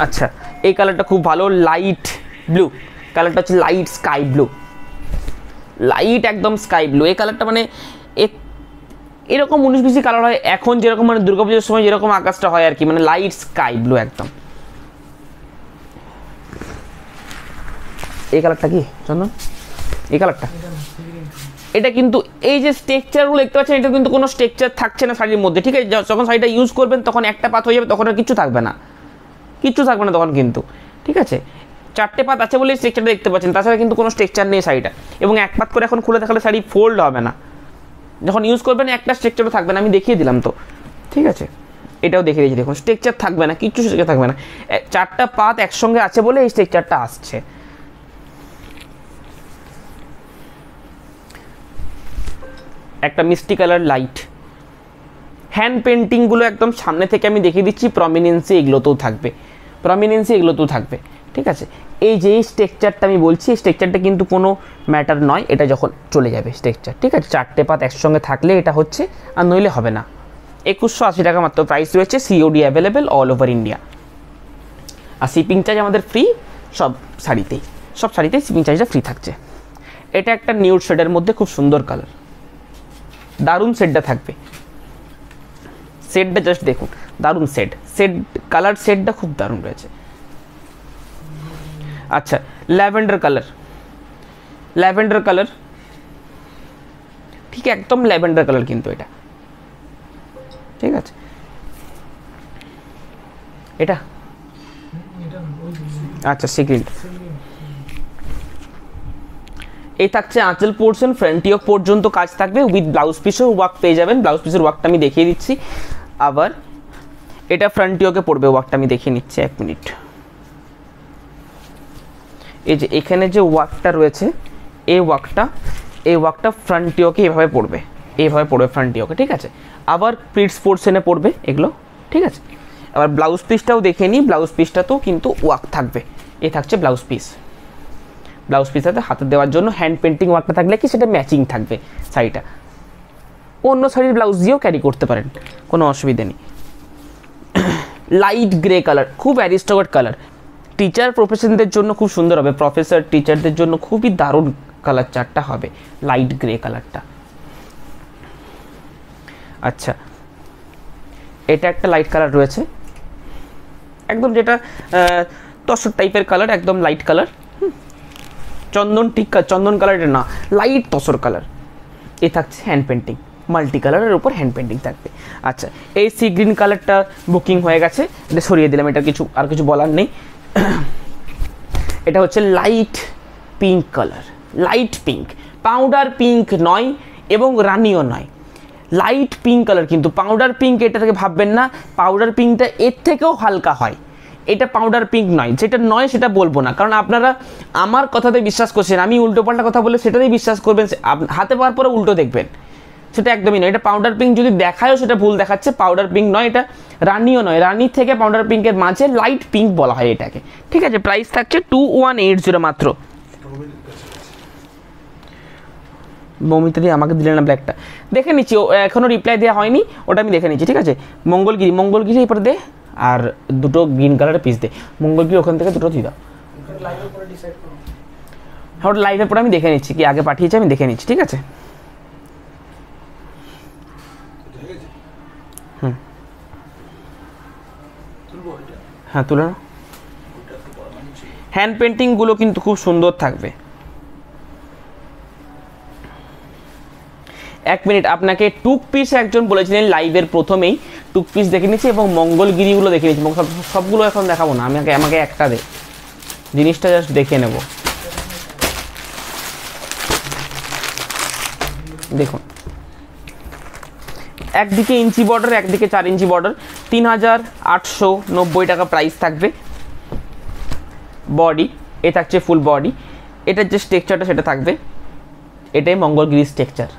আচ্ছা এই কালারটা খুব ভালো লাইট ব্লু কালারটা হচ্ছে লাইট স্কাই ব্লু লাইট একদম স্কাই ব্লু এই কালারটা মানে এরকম উনিশ বিশি কালার হয় এখন যেরকম মানে দুর্গাপুজোর সময় যেরকম আকাশটা হয় আর কি মানে লাইট স্কাই ব্লু একদম এই কালারটা কি চন্দন এই কালারটা এটা কিন্তু এই যে স্ট্রেকচারগুলো দেখতে পাচ্ছেন এটা কিন্তু কোনো স্ট্রেকচার থাকছে না শাড়ির মধ্যে ঠিক আছে যখন শাড়িটা ইউজ করবেন তখন একটা পাত হয়ে যাবে তখন আর কিছু থাকবে না কিচ্ছু থাকবে না তখন কিন্তু ঠিক আছে চারটে পাত আছে বলে স্ট্রেকচারটা দেখতে পাচ্ছেন তাছাড়া কিন্তু কোনো স্ট্রেকচার নেই শাড়িটা এবং এক পাত করে এখন খুলে থাকলে শাড়ি ফোল্ড হবে না যখন ইউজ করবেন একটা স্ট্রেকচারও থাকবে না আমি দেখিয়ে দিলাম তো ঠিক আছে এটাও দেখে দিয়েছি দেখুন স্ট্রেকচার থাকবে না কিচ্ছু স্ট্রেকচার থাকবে না চারটা পাত একসঙ্গে আছে বলে এই স্ট্রেকচারটা আসছে একটা মিষ্টি কালার লাইট হ্যান্ড পেন্টিংগুলো একদম সামনে থেকে আমি দেখিয়ে দিচ্ছি প্রমিনেন্সি এগুলোতেও থাকবে প্রমিনেন্সি এগুলোতেও থাকবে ঠিক আছে এই যে স্ট্রেকচারটা আমি বলছি স্ট্রেকচারটা কিন্তু কোনো ম্যাটার নয় এটা যখন চলে যাবে স্ট্রেকচার ঠিক আছে চারটে পাত একসঙ্গে থাকলে এটা হচ্ছে আর নইলে হবে না একুশশো আশি টাকা মাত্র প্রাইস রয়েছে COD available all over India আর শিপিং চার্জ আমাদের ফ্রি সব শাড়িতেই সব শাড়িতেই শিপিং চার্জটা ফ্রি থাকছে এটা একটা নিউড শেডের মধ্যে খুব সুন্দর কালার দারুণ সেটটা থাকবে সেটটা জাস্ট দেখুন দারুণ সেট সেট কালার সেটটা খুব দারুণ রয়েছে আচ্ছা ল্যাভেন্ডার কালার ল্যাভেন্ডার কালার ঠিক একদম ল্যাভেন্ডার কালার কিন্তু এটা ঠিক আছে এটা আচ্ছা সিগ্রিন এই থাকছে আঁচল পোর্শন ফ্রন্টিয়ক পর্যন্ত কাজ থাকবে উইথ ব্লাউজ পিসেও ওয়ার্ক পেয়ে যাবেন ব্লাউজ পিসের ওয়ার্কটা আমি দেখিয়ে দিচ্ছি আবার এটা ফ্রন্টিয়কে পড়বে ওয়ার্কটা আমি দেখিয়ে নিচ্ছি এক মিনিট এই যে এখানে যে ওয়ার্কটা রয়েছে এই ওয়ার্কটা এই ওয়ার্কটা ফ্রন্টিওকে এভাবে পড়বে এইভাবে পড়বে ফ্রন্টিওকে ঠিক আছে আবার প্রিটস পোর্শনে পড়বে এগুলো ঠিক আছে আবার ব্লাউজ পিসটাও দেখে নিই ব্লাউজ পিসটাতেও কিন্তু ওয়াক থাকবে এ থাকছে ব্লাউজ পিস ব্লাউজ পিসটাতে হাতে দেওয়ার জন্য হ্যান্ড পেন্টিং ওয়ার্কটা থাকলে কি সেটা ম্যাচিং থাকবে শাড়িটা অন্য শাড়ির ব্লাউজ দিয়েও ক্যারি করতে পারেন কোনো অসুবিধে নেই লাইট গ্রে কালার খুব অ্যারিস্টোক্রেট কালার টিচার প্রফেশনদের জন্য খুব সুন্দর হবে প্রফেসর টিচারদের জন্য খুবই দারুণ কালার চারটা হবে লাইট গ্রে কালারটা আচ্ছা এটা একটা লাইট কালার রয়েছে একদম যেটা তসর টাইপের কালার একদম লাইট কালার চন্দন টিক্কা চন্দন কালার না লাইট তসর কালার এ থাকছে হ্যান্ড পেন্টিং মাল্টি কালারের উপর হ্যান্ড পেন্টিং থাকবে আচ্ছা এই সি গ্রিন কালারটা বুকিং হয়ে গেছে এটা সরিয়ে দিলাম এটা কিছু আর কিছু বলার নেই এটা হচ্ছে light pink colour light pink powder pink নয় এবং রানিও নয় লাইট পিঙ্ক কালার কিন্তু পাউডার পিঙ্ক এটা থেকে ভাববেন না পাউডার পিঙ্কটা এর থেকেও হালকা হয় এটা পাউডার পিঙ্ক নয় যেটা নয় সেটা বলবো না কারণ আপনারা আমার কথাতে বিশ্বাস করছেন আমি পাল্টা কথা বলে সেটাতেই বিশ্বাস করবেন হাতে পাওয়ার পরে উল্টো দেখবেন সেটা একদমই নয় এটা পাউডার পিঙ্ক যদি দেখায়ও সেটা ভুল দেখাচ্ছে পাউডার পিঙ্ক নয় এটা রানিও নয় রানি থেকে পাউডার পিঙ্কের মাঝে লাইট পিঙ্ক বলা হয় এটাকে ঠিক আছে প্রাইস থাকছে টু ওয়ান এইট জিরো মাত্র মৌমিতাদি আমাকে দিলেন না ব্ল্যাকটা দেখে নিচ্ছি এখনও রিপ্লাই দেওয়া হয়নি ওটা আমি দেখে নিচ্ছি ঠিক আছে মঙ্গলগিরি মঙ্গলগিরি এরপর দে আর দুটো গ্রিন কালারের পিস দে মঙ্গলগিরি ওখান থেকে দুটো দিয়ে দাও হ্যাঁ ওটা লাইভের পরে আমি দেখে নিচ্ছি কি আগে পাঠিয়েছি আমি দেখে নিচ্ছি ঠিক আছে হ্যাঁ তুলে নাও হ্যান্ড পেন্টিংগুলো কিন্তু খুব সুন্দর থাকবে এক মিনিট আপনাকে টুক পিস একজন বলেছিলেন লাইভের প্রথমেই টুক পিস দেখে নিয়েছি এবং মঙ্গলগিরিগুলো দেখে নিয়েছি সব সবগুলো এখন দেখাবো না আগে আমাকে একটা দে জিনিসটা জাস্ট দেখে নেব দেখুন একদিকে ইঞ্চি বর্ডার একদিকে চার ইঞ্চি বর্ডার তিন হাজার আটশো নব্বই টাকা প্রাইস থাকবে বডি এ থাকছে ফুল বডি এটার যে স্ট্রেকচারটা সেটা থাকবে এটাই মঙ্গলগিরি স্ট্রেকচার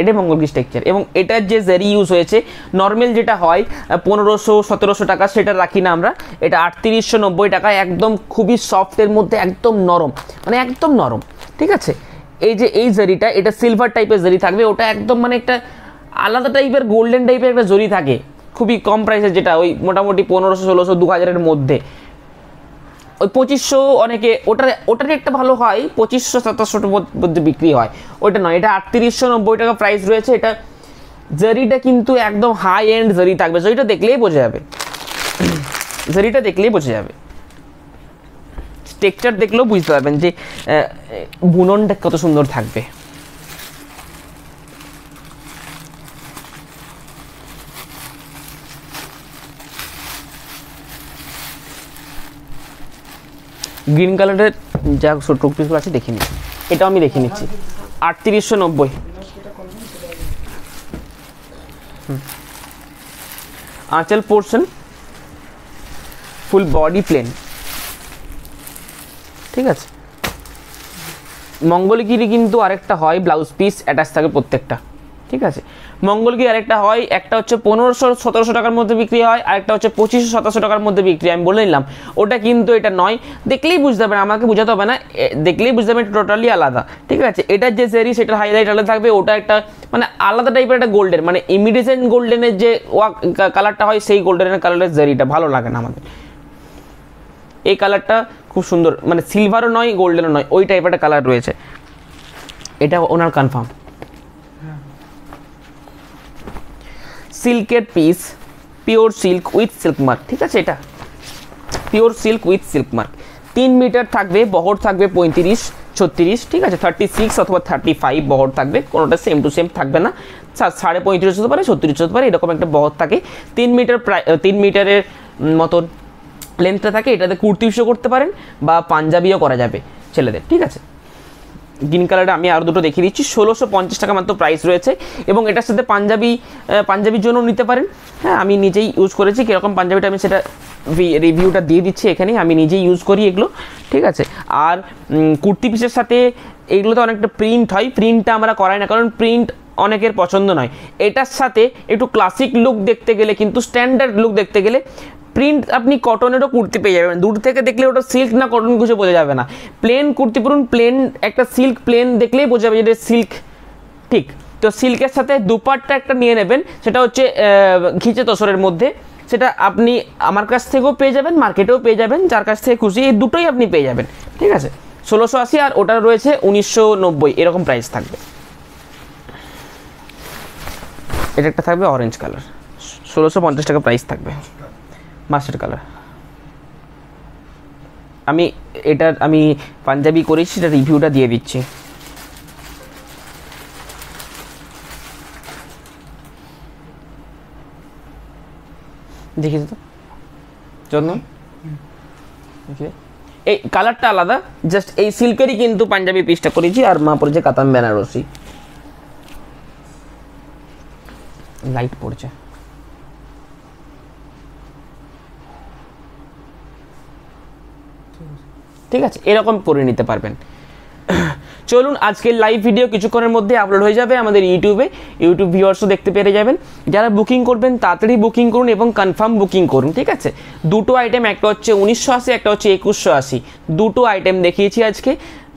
এটাই মঙ্গলগিরি স্ট্রেকচার এবং এটার যে জেরি ইউজ হয়েছে নর্মাল যেটা হয় পনেরোশো সতেরোশো টাকা সেটা রাখি না আমরা এটা আটত্রিশশো নব্বই টাকা একদম খুবই সফটের মধ্যে একদম নরম মানে একদম নরম ঠিক আছে এই যে এই জেরিটা এটা সিলভার টাইপের জেরি থাকবে ওটা একদম মানে একটা আলাদা টাইপের গোল্ডেন টাইপের একটা জরি থাকে খুবই কম প্রাইসে যেটা ওই মোটামুটি পনেরোশো ষোলোশো দু হাজারের মধ্যে ওই পঁচিশশো অনেকে ওটার ওটারই একটা ভালো হয় পঁচিশশো সাতাশশোর মধ্যে বিক্রি হয় ওইটা নয় এটা আটত্রিশশো নব্বই টাকা প্রাইস রয়েছে এটা জরিটা কিন্তু একদম হাই এন্ড জরি থাকবে জরিটা দেখলেই বোঝা যাবে জরিটা দেখলেই বোঝা যাবে টেক্সচার দেখলেও বুঝতে পারবেন যে বুননটা কত সুন্দর থাকবে গ্রিন কালারের যা টুক পিসগুলো আছে দেখে নিচ্ছি এটাও আমি দেখে নিচ্ছি আটত্রিশশো নব্বই আঁচল পোর্শন ফুল বডি প্লেন ঠিক আছে মঙ্গলগিরি কিন্তু আরেকটা হয় ব্লাউজ পিস অ্যাটাচ থাকে প্রত্যেকটা ঠিক আছে মঙ্গলগি আরেকটা হয় একটা হচ্ছে পনেরোশো সতেরোশো টাকার মধ্যে বিক্রি হয় আরেকটা হচ্ছে পঁচিশশো সাতাশশো টাকার মধ্যে বিক্রি আমি বলে নিলাম ওটা কিন্তু এটা নয় দেখলেই বুঝতে পারবেন আমাকে বোঝাতে হবে না দেখলেই বুঝতে হবে টোটালি আলাদা ঠিক আছে এটার যে সেরি সেটার হাইলাইট আলাদা থাকবে ওটা একটা মানে আলাদা টাইপের একটা গোল্ডেন মানে ইমিডিয়েশন গোল্ডেনের যে ওয়াক কালারটা হয় সেই গোল্ডেনের কালারের জেরিটা ভালো লাগে না আমাদের এই কালারটা খুব সুন্দর মানে সিলভারও নয় গোল্ডেনও নয় ওই টাইপের একটা কালার রয়েছে এটা ওনার কনফার্ম সিল্কের piece pure silk with silk mark ঠিক আছে এটা pure silk with silk mark তিন মিটার থাকবে বহর থাকবে পঁয়ত্রিশ ছত্রিশ ঠিক আছে থার্টি সিক্স অথবা থার্টি ফাইভ বহর থাকবে কোনোটা সেম টু সেম থাকবে না সাড়ে পঁয়ত্রিশ হতে পারে ছত্রিশ হতে পারে এরকম একটা বহর থাকে তিন মিটার প্রায় তিন মিটারের মতন লেন্থটা থাকে এটাতে কুর্তিও করতে পারেন বা পাঞ্জাবিও করা যাবে ছেলেদের ঠিক আছে গ্রিন কালারে আমি আরও দুটো দেখিয়ে দিচ্ছি ষোলোশো পঞ্চাশ টাকা মাত্র প্রাইস রয়েছে এবং এটার সাথে পাঞ্জাবি পাঞ্জাবির জন্য নিতে পারেন হ্যাঁ আমি নিজেই ইউজ করেছি কীরকম পাঞ্জাবিটা আমি সেটা রিভিউটা দিয়ে দিচ্ছি এখানে আমি নিজেই ইউজ করি এগুলো ঠিক আছে আর কুর্তি পিসের সাথে এগুলো তো অনেকটা প্রিন্ট হয় প্রিন্টটা আমরা করাই না কারণ প্রিন্ট অনেকের পছন্দ নয় এটার সাথে একটু ক্লাসিক লুক দেখতে গেলে কিন্তু স্ট্যান্ডার্ড লুক দেখতে গেলে প্রিন্ট আপনি কটনেরও কুর্তি পেয়ে যাবেন দূর থেকে দেখলে ওটা সিল্ক না কটন কিছু বোঝা যাবে না প্লেন কুর্তি পরুন প্লেন একটা সিল্ক প্লেন দেখলেই বোঝা যাবে যেটা সিল্ক ঠিক তো সিল্কের সাথে দুপাটটা একটা নিয়ে নেবেন সেটা হচ্ছে ঘিচে তসরের মধ্যে সেটা আপনি আমার কাছ থেকেও পেয়ে যাবেন মার্কেটেও পেয়ে যাবেন যার কাছ থেকে খুশি এই দুটোই আপনি পেয়ে যাবেন ঠিক আছে ষোলোশো আশি আর ওটা রয়েছে উনিশশো নব্বই এরকম প্রাইস থাকবে এটা একটা থাকবে অরেঞ্জ কালার ষোলোশো পঞ্চাশ টাকা প্রাইস থাকবে মাস্টার কালার আমি এটার আমি পাঞ্জাবি করেছি সেটা রিভিউটা দিয়ে দিচ্ছি দেখি তো চন্দন এই কালারটা আলাদা জাস্ট এই সিল্কেরই কিন্তু পাঞ্জাবি পিসটা করেছি আর মা পড়েছে কাতাম বেনারসি লাইট পড়ছে ঠিক আছে এরকম করে নিতে পারবেন চলুন আজকের লাইভ ভিডিও কিছুক্ষণের মধ্যে আপলোড হয়ে যাবে আমাদের ইউটিউবে ইউটিউব ভিউয়ার্সও দেখতে পেরে যাবেন যারা বুকিং করবেন তাড়াতাড়ি বুকিং করুন এবং কনফার্ম বুকিং করুন ঠিক আছে দুটো আইটেম একটা হচ্ছে উনিশশো আশি একটা হচ্ছে একুশশো আশি দুটো আইটেম দেখিয়েছি আজকে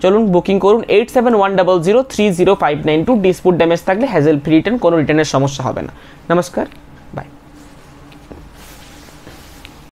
চলুন বুকিং করুন eight seven one double zero three zero five nine two dispute damage থাকলে হ্যাজেল ফ্রি রিটার্ন কোনো রিটার্নের সমস্যা হবে না নমস্কার